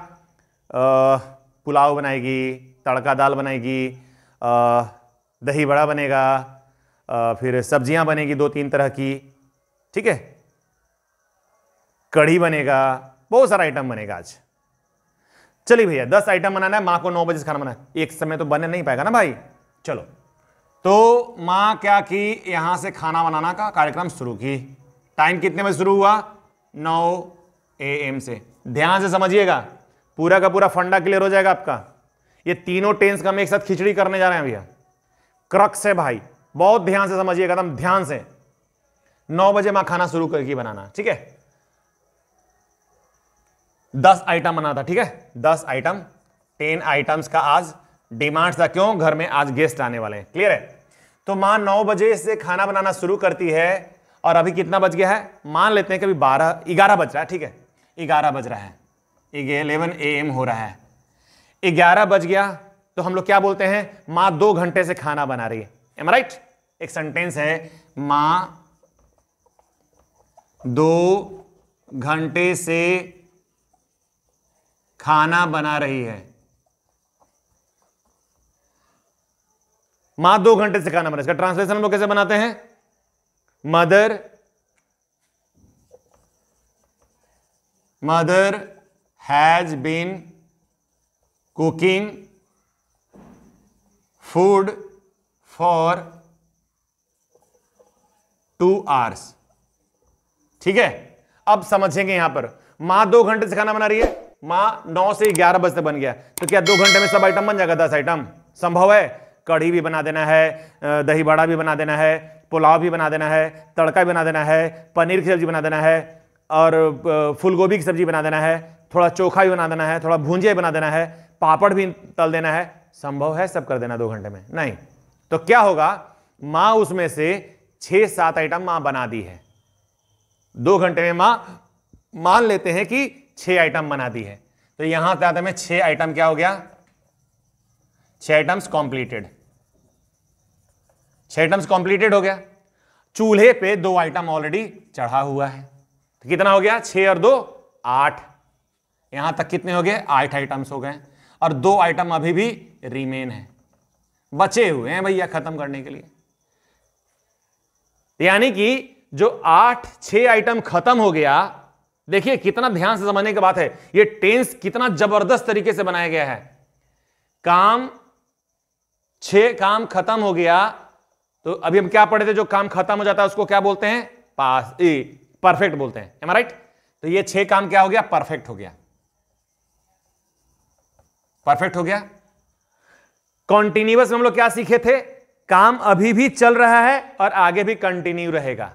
पुलाव बनाएगी तड़का दाल बनाएगी दही बड़ा बनेगा फिर सब्जियाँ बनेगी दो तीन तरह की ठीक है कढ़ी बनेगा बहुत सारा आइटम बनेगा आज चलिए भैया दस आइटम बनाना है माँ को नौ बजे से खाना बनाना है एक समय तो बने नहीं पाएगा ना भाई चलो तो माँ क्या की यहाँ से खाना बनाना का कार्यक्रम शुरू की टाइम कितने बजे शुरू हुआ नौ ए एम से ध्यान से समझिएगा पूरा का पूरा फंडा क्लियर हो जाएगा आपका ये तीनों टेंस का हम एक साथ खिचड़ी करने जा रहे हैं भैया क्रक्स है भाई बहुत ध्यान से समझिएगा एकदम ध्यान से नौ बजे माँ खाना शुरू करके बनाना ठीक है दस आइटम बना था ठीक है दस आइटम टेन आइटम्स का आज डिमांड था क्यों घर में आज गेस्ट आने वाले हैं क्लियर है तो माँ नौ बजे से खाना बनाना शुरू करती है और अभी कितना बज गया है मान लेते हैं अभी बारह ग्यारह बज रहा है ठीक है ग्यारह बज रहा है इलेवन ए एम हो रहा है ग्यारह बज गया तो हम लोग क्या बोलते हैं माँ दो घंटे से खाना बना रही है एम राइट एक सेंटेंस है माँ दो घंटे से खाना बना रही है मां दो घंटे से खाना बना इसका ट्रांसलेशन हम लोग कैसे बनाते हैं mother mother has been cooking food for two hours ठीक है अब समझेंगे यहां पर मां दो घंटे से खाना बना रही है माँ नौ से ग्यारह बजते बन गया तो क्या दो घंटे में सब आइटम बन जाएगा दस आइटम संभव है कढ़ी भी बना देना है दही बड़ा भी बना देना है पुलाव भी बना देना है तड़का भी बना देना है पनीर की सब्जी बना देना है और फूल गोभी की सब्जी बना देना है थोड़ा चोखा भी बना देना है थोड़ा भूंजिया बना देना है पापड़ भी तल देना है संभव है सब कर देना दो घंटे में नहीं तो क्या होगा माँ उसमें से छः सात आइटम माँ बना दी है दो घंटे में माँ मान लेते हैं कि छह आइटम बना दी है तो यहां से आता हमें छह आइटम क्या हो गया छह आइटम्स कॉम्प्लीटेड छह आइटम्स कॉम्प्लीटेड हो गया चूल्हे पे दो आइटम ऑलरेडी चढ़ा हुआ है तो कितना हो गया छह और दो आठ यहां तक कितने हो गए आठ आइटम्स हो गए और दो आइटम अभी भी रिमेन है बचे हुए हैं भैया खत्म करने के लिए यानी कि जो आठ छह आइटम खत्म हो गया देखिए कितना ध्यान से समझने की बात है ये टेंस कितना जबरदस्त तरीके से बनाया गया है काम छह काम खत्म हो गया तो अभी हम क्या पढ़े थे जो काम खत्म हो जाता है उसको क्या बोलते हैं पास ए परफेक्ट बोलते हैं एम राइट तो ये छह काम क्या हो गया परफेक्ट हो गया परफेक्ट हो गया कॉन्टिन्यूस हम लोग क्या सीखे थे काम अभी भी चल रहा है और आगे भी कंटिन्यू रहेगा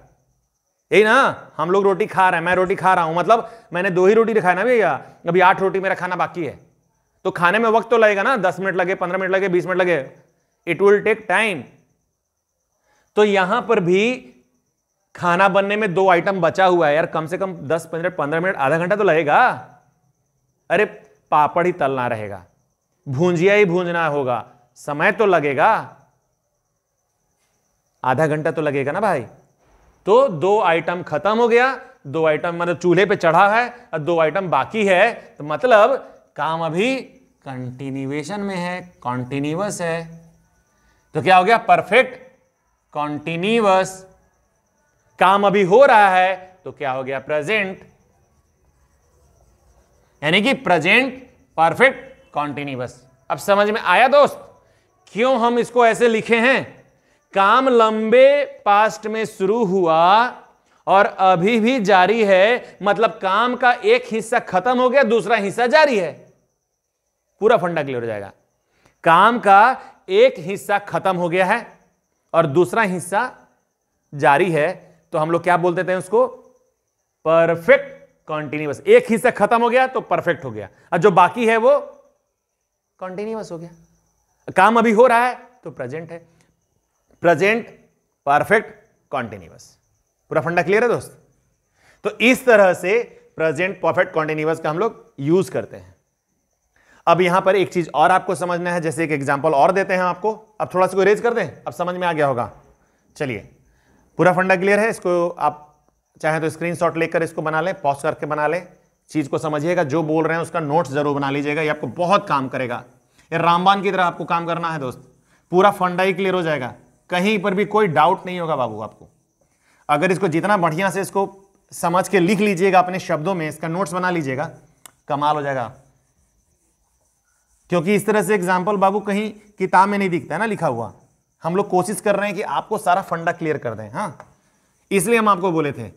यही ना हम लोग रोटी खा रहे हैं मैं रोटी खा रहा हूं मतलब मैंने दो ही रोटी दिखाई ना भैया अभी आठ रोटी मेरा खाना बाकी है तो खाने में वक्त तो लगेगा ना दस मिनट लगे पंद्रह मिनट लगे बीस मिनट लगे इट विल टेक टाइम तो यहां पर भी खाना बनने में दो आइटम बचा हुआ है यार कम से कम दस मिनट पंद्रह मिनट आधा घंटा तो लगेगा अरे पापड़ ही तलना रहेगा भूंजिया ही भूंजना होगा समय तो लगेगा आधा घंटा तो लगेगा ना भाई तो दो आइटम खत्म हो गया दो आइटम मतलब चूल्हे पे चढ़ा है और दो आइटम बाकी है तो मतलब काम अभी कंटिन्यूएशन में है कॉन्टिन्यूस है तो क्या हो गया परफेक्ट कॉन्टिन्यूस काम अभी हो रहा है तो क्या हो गया प्रेजेंट यानी कि प्रेजेंट परफेक्ट कॉन्टिन्यूस अब समझ में आया दोस्त क्यों हम इसको ऐसे लिखे हैं काम लंबे पास्ट में शुरू हुआ और अभी भी जारी है मतलब काम का एक हिस्सा खत्म हो गया दूसरा हिस्सा जारी है पूरा फंडा क्लियर हो जाएगा काम का एक हिस्सा खत्म हो गया है और दूसरा हिस्सा जारी है तो हम लोग क्या बोलते थे उसको परफेक्ट कॉन्टिन्यूस एक हिस्सा खत्म हो गया तो परफेक्ट हो गया और जो बाकी है वो कॉन्टिन्यूस हो गया काम अभी हो रहा है तो प्रेजेंट है प्रेजेंट परफेक्ट कॉन्टिन्यूस पूरा फंडा क्लियर है दोस्त तो इस तरह से प्रेजेंट परफेक्ट कॉन्टिन्यूस का हम लोग यूज करते हैं अब यहां पर एक चीज और आपको समझना है जैसे एक एग्जाम्पल और देते हैं आपको अब थोड़ा सा रेज कर दें अब समझ में आ गया होगा चलिए पूरा फंडा क्लियर है इसको आप चाहे तो स्क्रीनशॉट लेकर इसको बना लें पॉज करके बना लें चीज को समझिएगा जो बोल रहे हैं उसका नोट्स जरूर बना लीजिएगा ये आपको बहुत काम करेगा ये रामबान की तरह आपको काम करना है दोस्त पूरा फंडा ही क्लियर हो जाएगा कहीं पर भी कोई डाउट नहीं होगा बाबू आपको अगर इसको जितना बढ़िया से इसको समझ के लिख लीजिएगा अपने शब्दों में इसका नोट्स बना लीजिएगा कमाल हो जाएगा क्योंकि इस तरह से एग्जाम्पल बाबू कहीं किताब में नहीं दिखता है ना लिखा हुआ हम लोग कोशिश कर रहे हैं कि आपको सारा फंडा क्लियर कर दें हाँ इसलिए हम आपको बोले थे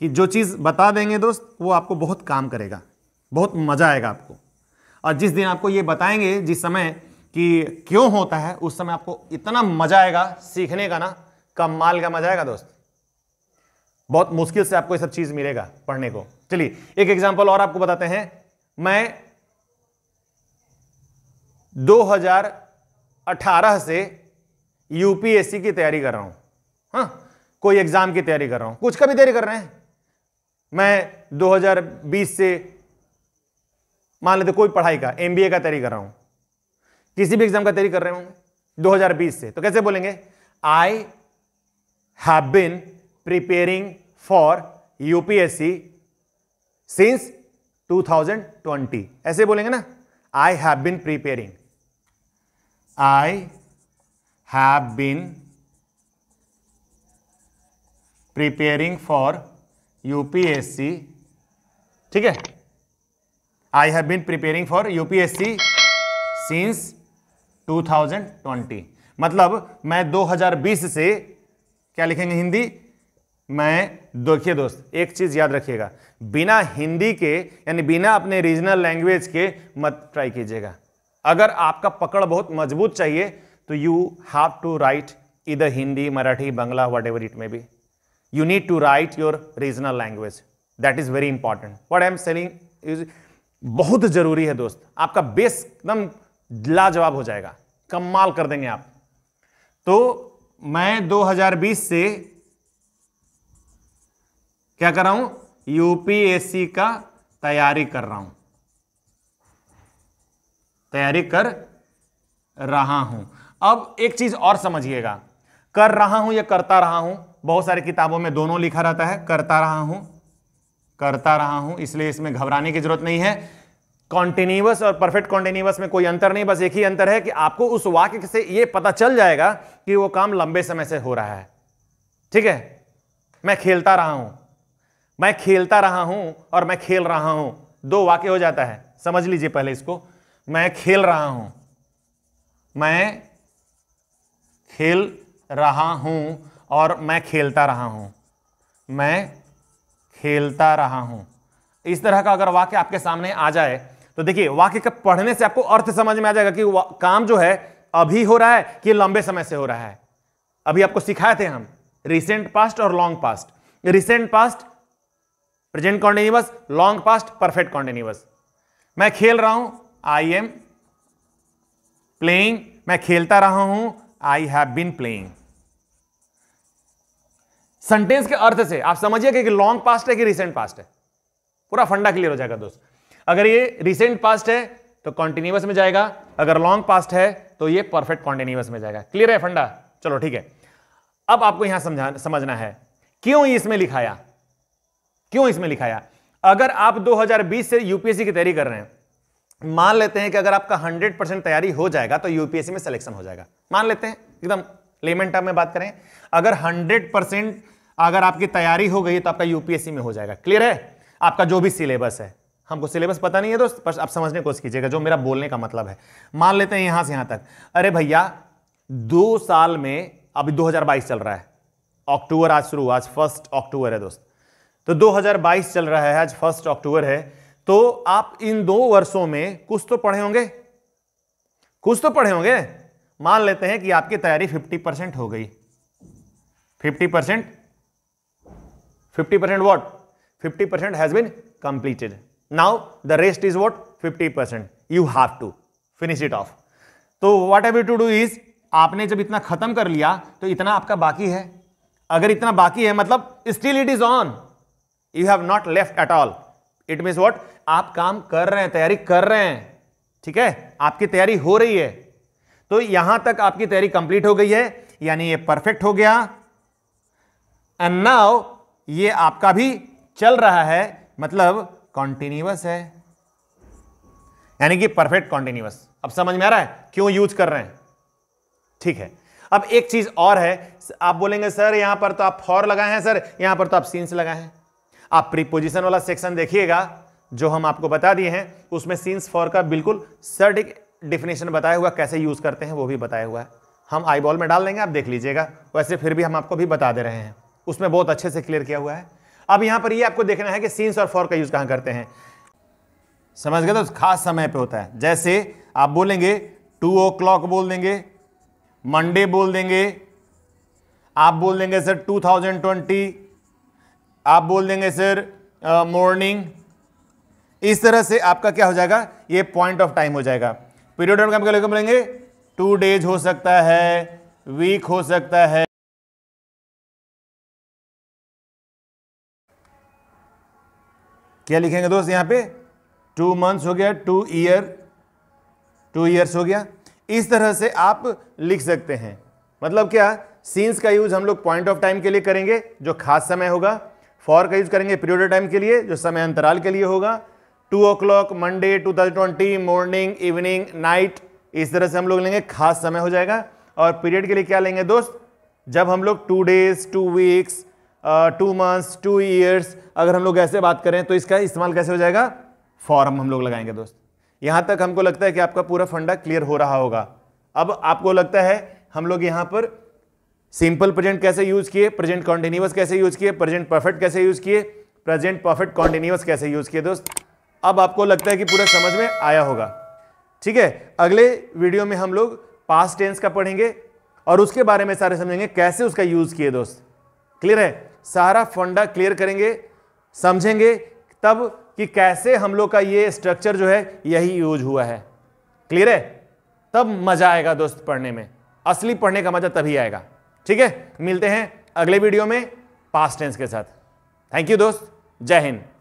कि जो चीज़ बता देंगे दोस्त वो आपको बहुत काम करेगा बहुत मज़ा आएगा आपको और जिस दिन आपको ये बताएंगे जिस समय कि क्यों होता है उस समय आपको इतना मजा आएगा सीखने का ना कम माल का मजा आएगा दोस्त बहुत मुश्किल से आपको ये सब चीज मिलेगा पढ़ने को चलिए एक एग्जाम्पल और आपको बताते हैं मैं 2018 से यूपीएससी की तैयारी कर रहा हूं हाँ कोई एग्जाम की तैयारी कर रहा हूं कुछ का भी तैयारी कर रहे हैं मैं 2020 से मान लेते कोई पढ़ाई का एमबीए का तैयारी कर रहा हूं किसी भी एग्जाम का तैयारी कर रहे होंगे 2020 से तो कैसे बोलेंगे I have been preparing for UPSC since 2020 ऐसे बोलेंगे ना I have been preparing I have been preparing for UPSC ठीक है I have been preparing for UPSC since 2020 मतलब मैं 2020 से क्या लिखेंगे हिंदी मैं देखिए दोस्त एक चीज़ याद रखिएगा बिना हिंदी के यानी बिना अपने रीजनल लैंग्वेज के मत ट्राई कीजिएगा अगर आपका पकड़ बहुत मजबूत चाहिए तो यू हैव टू राइट इधर Hindi Marathi Bangla whatever it may be you need to write your regional language that is very important what I am selling बहुत ज़रूरी है दोस्त आपका बेस एकदम लाजवाब हो जाएगा कमाल कर देंगे आप तो मैं 2020 से क्या कर रहा हूं यूपीएससी का तैयारी कर रहा हूं तैयारी कर रहा हूं अब एक चीज और समझिएगा कर रहा हूं या करता रहा हूं बहुत सारी किताबों में दोनों लिखा रहता है करता रहा हूं करता रहा हूं इसलिए इसमें घबराने की जरूरत नहीं है कॉन्टिन्यूस और परफेक्ट कॉन्टिन्यूस में कोई अंतर नहीं बस एक ही अंतर है कि आपको उस वाक्य से यह पता चल जाएगा कि वो काम लंबे समय से हो रहा है ठीक है मैं खेलता रहा हूं मैं खेलता रहा हूं और मैं खेल रहा हूं दो वाक्य हो जाता है समझ लीजिए पहले इसको मैं खेल रहा हूं मैं खेल रहा हूं और मैं खेलता रहा हूं मैं खेलता रहा हूं इस तरह का अगर वाक्य आपके सामने आ जाए तो देखिए वाक्य के पढ़ने से आपको अर्थ समझ में आ जाएगा कि काम जो है अभी हो रहा है कि लंबे समय से हो रहा है अभी आपको सिखाए थे हम रिसेंट पास्ट और long past recent past present continuous long past perfect continuous मैं खेल रहा हूं आई एम प्लेइंग मैं खेलता रहा हूं I have been playing sentence के अर्थ से आप समझिए कि लॉन्ग पास्ट है कि रिसेंट पास्ट है पूरा फंडा क्लियर हो जाएगा दोस्त अगर ये रिसेंट पास्ट है तो कॉन्टिन्यूस में जाएगा अगर लॉन्ग पास्ट है तो ये परफेक्ट कॉन्टिन्यूस में जाएगा क्लियर है फंडा चलो ठीक है अब आपको यहां समझा समझना है क्यों इसमें लिखाया क्यों इसमें लिखाया अगर आप 2020 से यूपीएससी की तैयारी कर रहे हैं मान लेते हैं कि अगर आपका 100 परसेंट तैयारी हो जाएगा तो यूपीएससी में सिलेक्शन हो जाएगा मान लेते हैं एकदम लेमेंट टर्म में बात करें अगर 100 परसेंट अगर आपकी तैयारी हो गई तो आपका यूपीएससी में हो जाएगा क्लियर है आपका जो भी सिलेबस है हमको सिलेबस पता नहीं है दोस्त पर आप समझने की कोशिश कीजिएगा जो मेरा बोलने का मतलब है मान लेते हैं यहां से यहां तक अरे भैया दो साल में अभी 2022 चल रहा है अक्टूबर आज शुरू आज फर्स्ट अक्टूबर है दोस्त तो 2022 चल रहा है आज फर्स्ट अक्टूबर है तो आप इन दो वर्षों में कुछ तो पढ़े होंगे कुछ तो पढ़े होंगे मान लेते हैं कि आपकी तैयारी 50 परसेंट हो गई 50 percent fifty percent what fifty percent has been completed now the rest is what fifty percent you have to finish it off तो what have you to do is आपने जब इतना खत्म कर लिया तो इतना आपका बाकी है अगर इतना बाकी है मतलब still it is on you have not left at all it means what आप काम कर रहे हैं तैयारी कर रहे हैं ठीक है आपकी तैयारी हो रही है तो यहां तक आपकी तैयारी कंप्लीट हो गई है यानी ये परफेक्ट हो गया एंड नाउ ये आपका भी चल रहा है मतलब कॉन्टिन्यूस है यानी कि परफेक्ट कॉन्टिन्यूस अब समझ में आ रहा है क्यों यूज कर रहे हैं ठीक है अब एक चीज और है आप बोलेंगे सर यहां पर तो आप फॉर लगाए हैं सर यहां पर तो आप सीन्स लगाए हैं आप प्रीपोजिशन वाला सेक्शन देखिएगा जो हम आपको बता दिए हैं उसमें सीन्स फॉर का बिल्कुल सर्टिक डिफिनेशन बताया हुआ कैसे यूज करते हैं वो भी बताया हुआ है हम आईबॉल में डाल देंगे आप देख लीजिएगा वैसे फिर भी हम आपको भी बता दे रहे हैं उसमें बहुत अच्छे से क्लियर किया हुआ है अब यहां पर ये आपको देखना है कि सीन्स और फॉर का यूज कहां करते हैं समझ गए तो खास समय पे होता है जैसे आप बोलेंगे टू ओ क्लॉक बोल देंगे मंडे बोल देंगे आप बोल देंगे सर 2020 आप बोल देंगे सर मॉर्निंग इस तरह से आपका क्या हो जाएगा ये पॉइंट ऑफ टाइम हो जाएगा पीरियड ऑफ टाइम क्या बोलेंगे टू डेज हो सकता है वीक हो सकता है क्या लिखेंगे दोस्त यहाँ पे टू मंथ्स हो गया टू ईयर टू ईयर्स हो गया इस तरह से आप लिख सकते हैं मतलब क्या सीन्स का यूज हम लोग पॉइंट ऑफ टाइम के लिए करेंगे जो खास समय होगा फॉर का यूज करेंगे पीरियड ऑफ टाइम के लिए जो समय अंतराल के लिए होगा two o'clock Monday two thousand twenty morning evening night इस तरह से हम लोग लेंगे खास समय हो जाएगा और पीरियड के लिए क्या लेंगे दोस्त जब हम लोग two days two weeks two months two years अगर हम लोग ऐसे बात करें तो इसका इस्तेमाल कैसे हो जाएगा फॉर्म हम लोग लगाएंगे दोस्त यहाँ तक हमको लगता है कि आपका पूरा फंडा क्लियर हो रहा होगा अब आपको लगता है हम लोग यहाँ पर सिंपल प्रेजेंट कैसे यूज किए प्रेजेंट कॉन्टिन्यूस कैसे यूज किए प्रेजेंट परफेक्ट कैसे यूज किए प्रेजेंट परफेक्ट कॉन्टिन्यूस कैसे यूज किए दोस्त अब आपको लगता है कि पूरा समझ में आया होगा ठीक है अगले वीडियो में हम लोग पास्ट टेंस का पढ़ेंगे और उसके बारे में सारे समझेंगे कैसे उसका यूज किए दोस्त क्लियर है सारा फंडा क्लियर करेंगे समझेंगे तब कि कैसे हम लोग का ये स्ट्रक्चर जो है यही यूज हुआ है क्लियर है तब मजा आएगा दोस्त पढ़ने में असली पढ़ने का मजा तभी आएगा ठीक है मिलते हैं अगले वीडियो में पास्ट टेंस के साथ थैंक यू दोस्त जय हिंद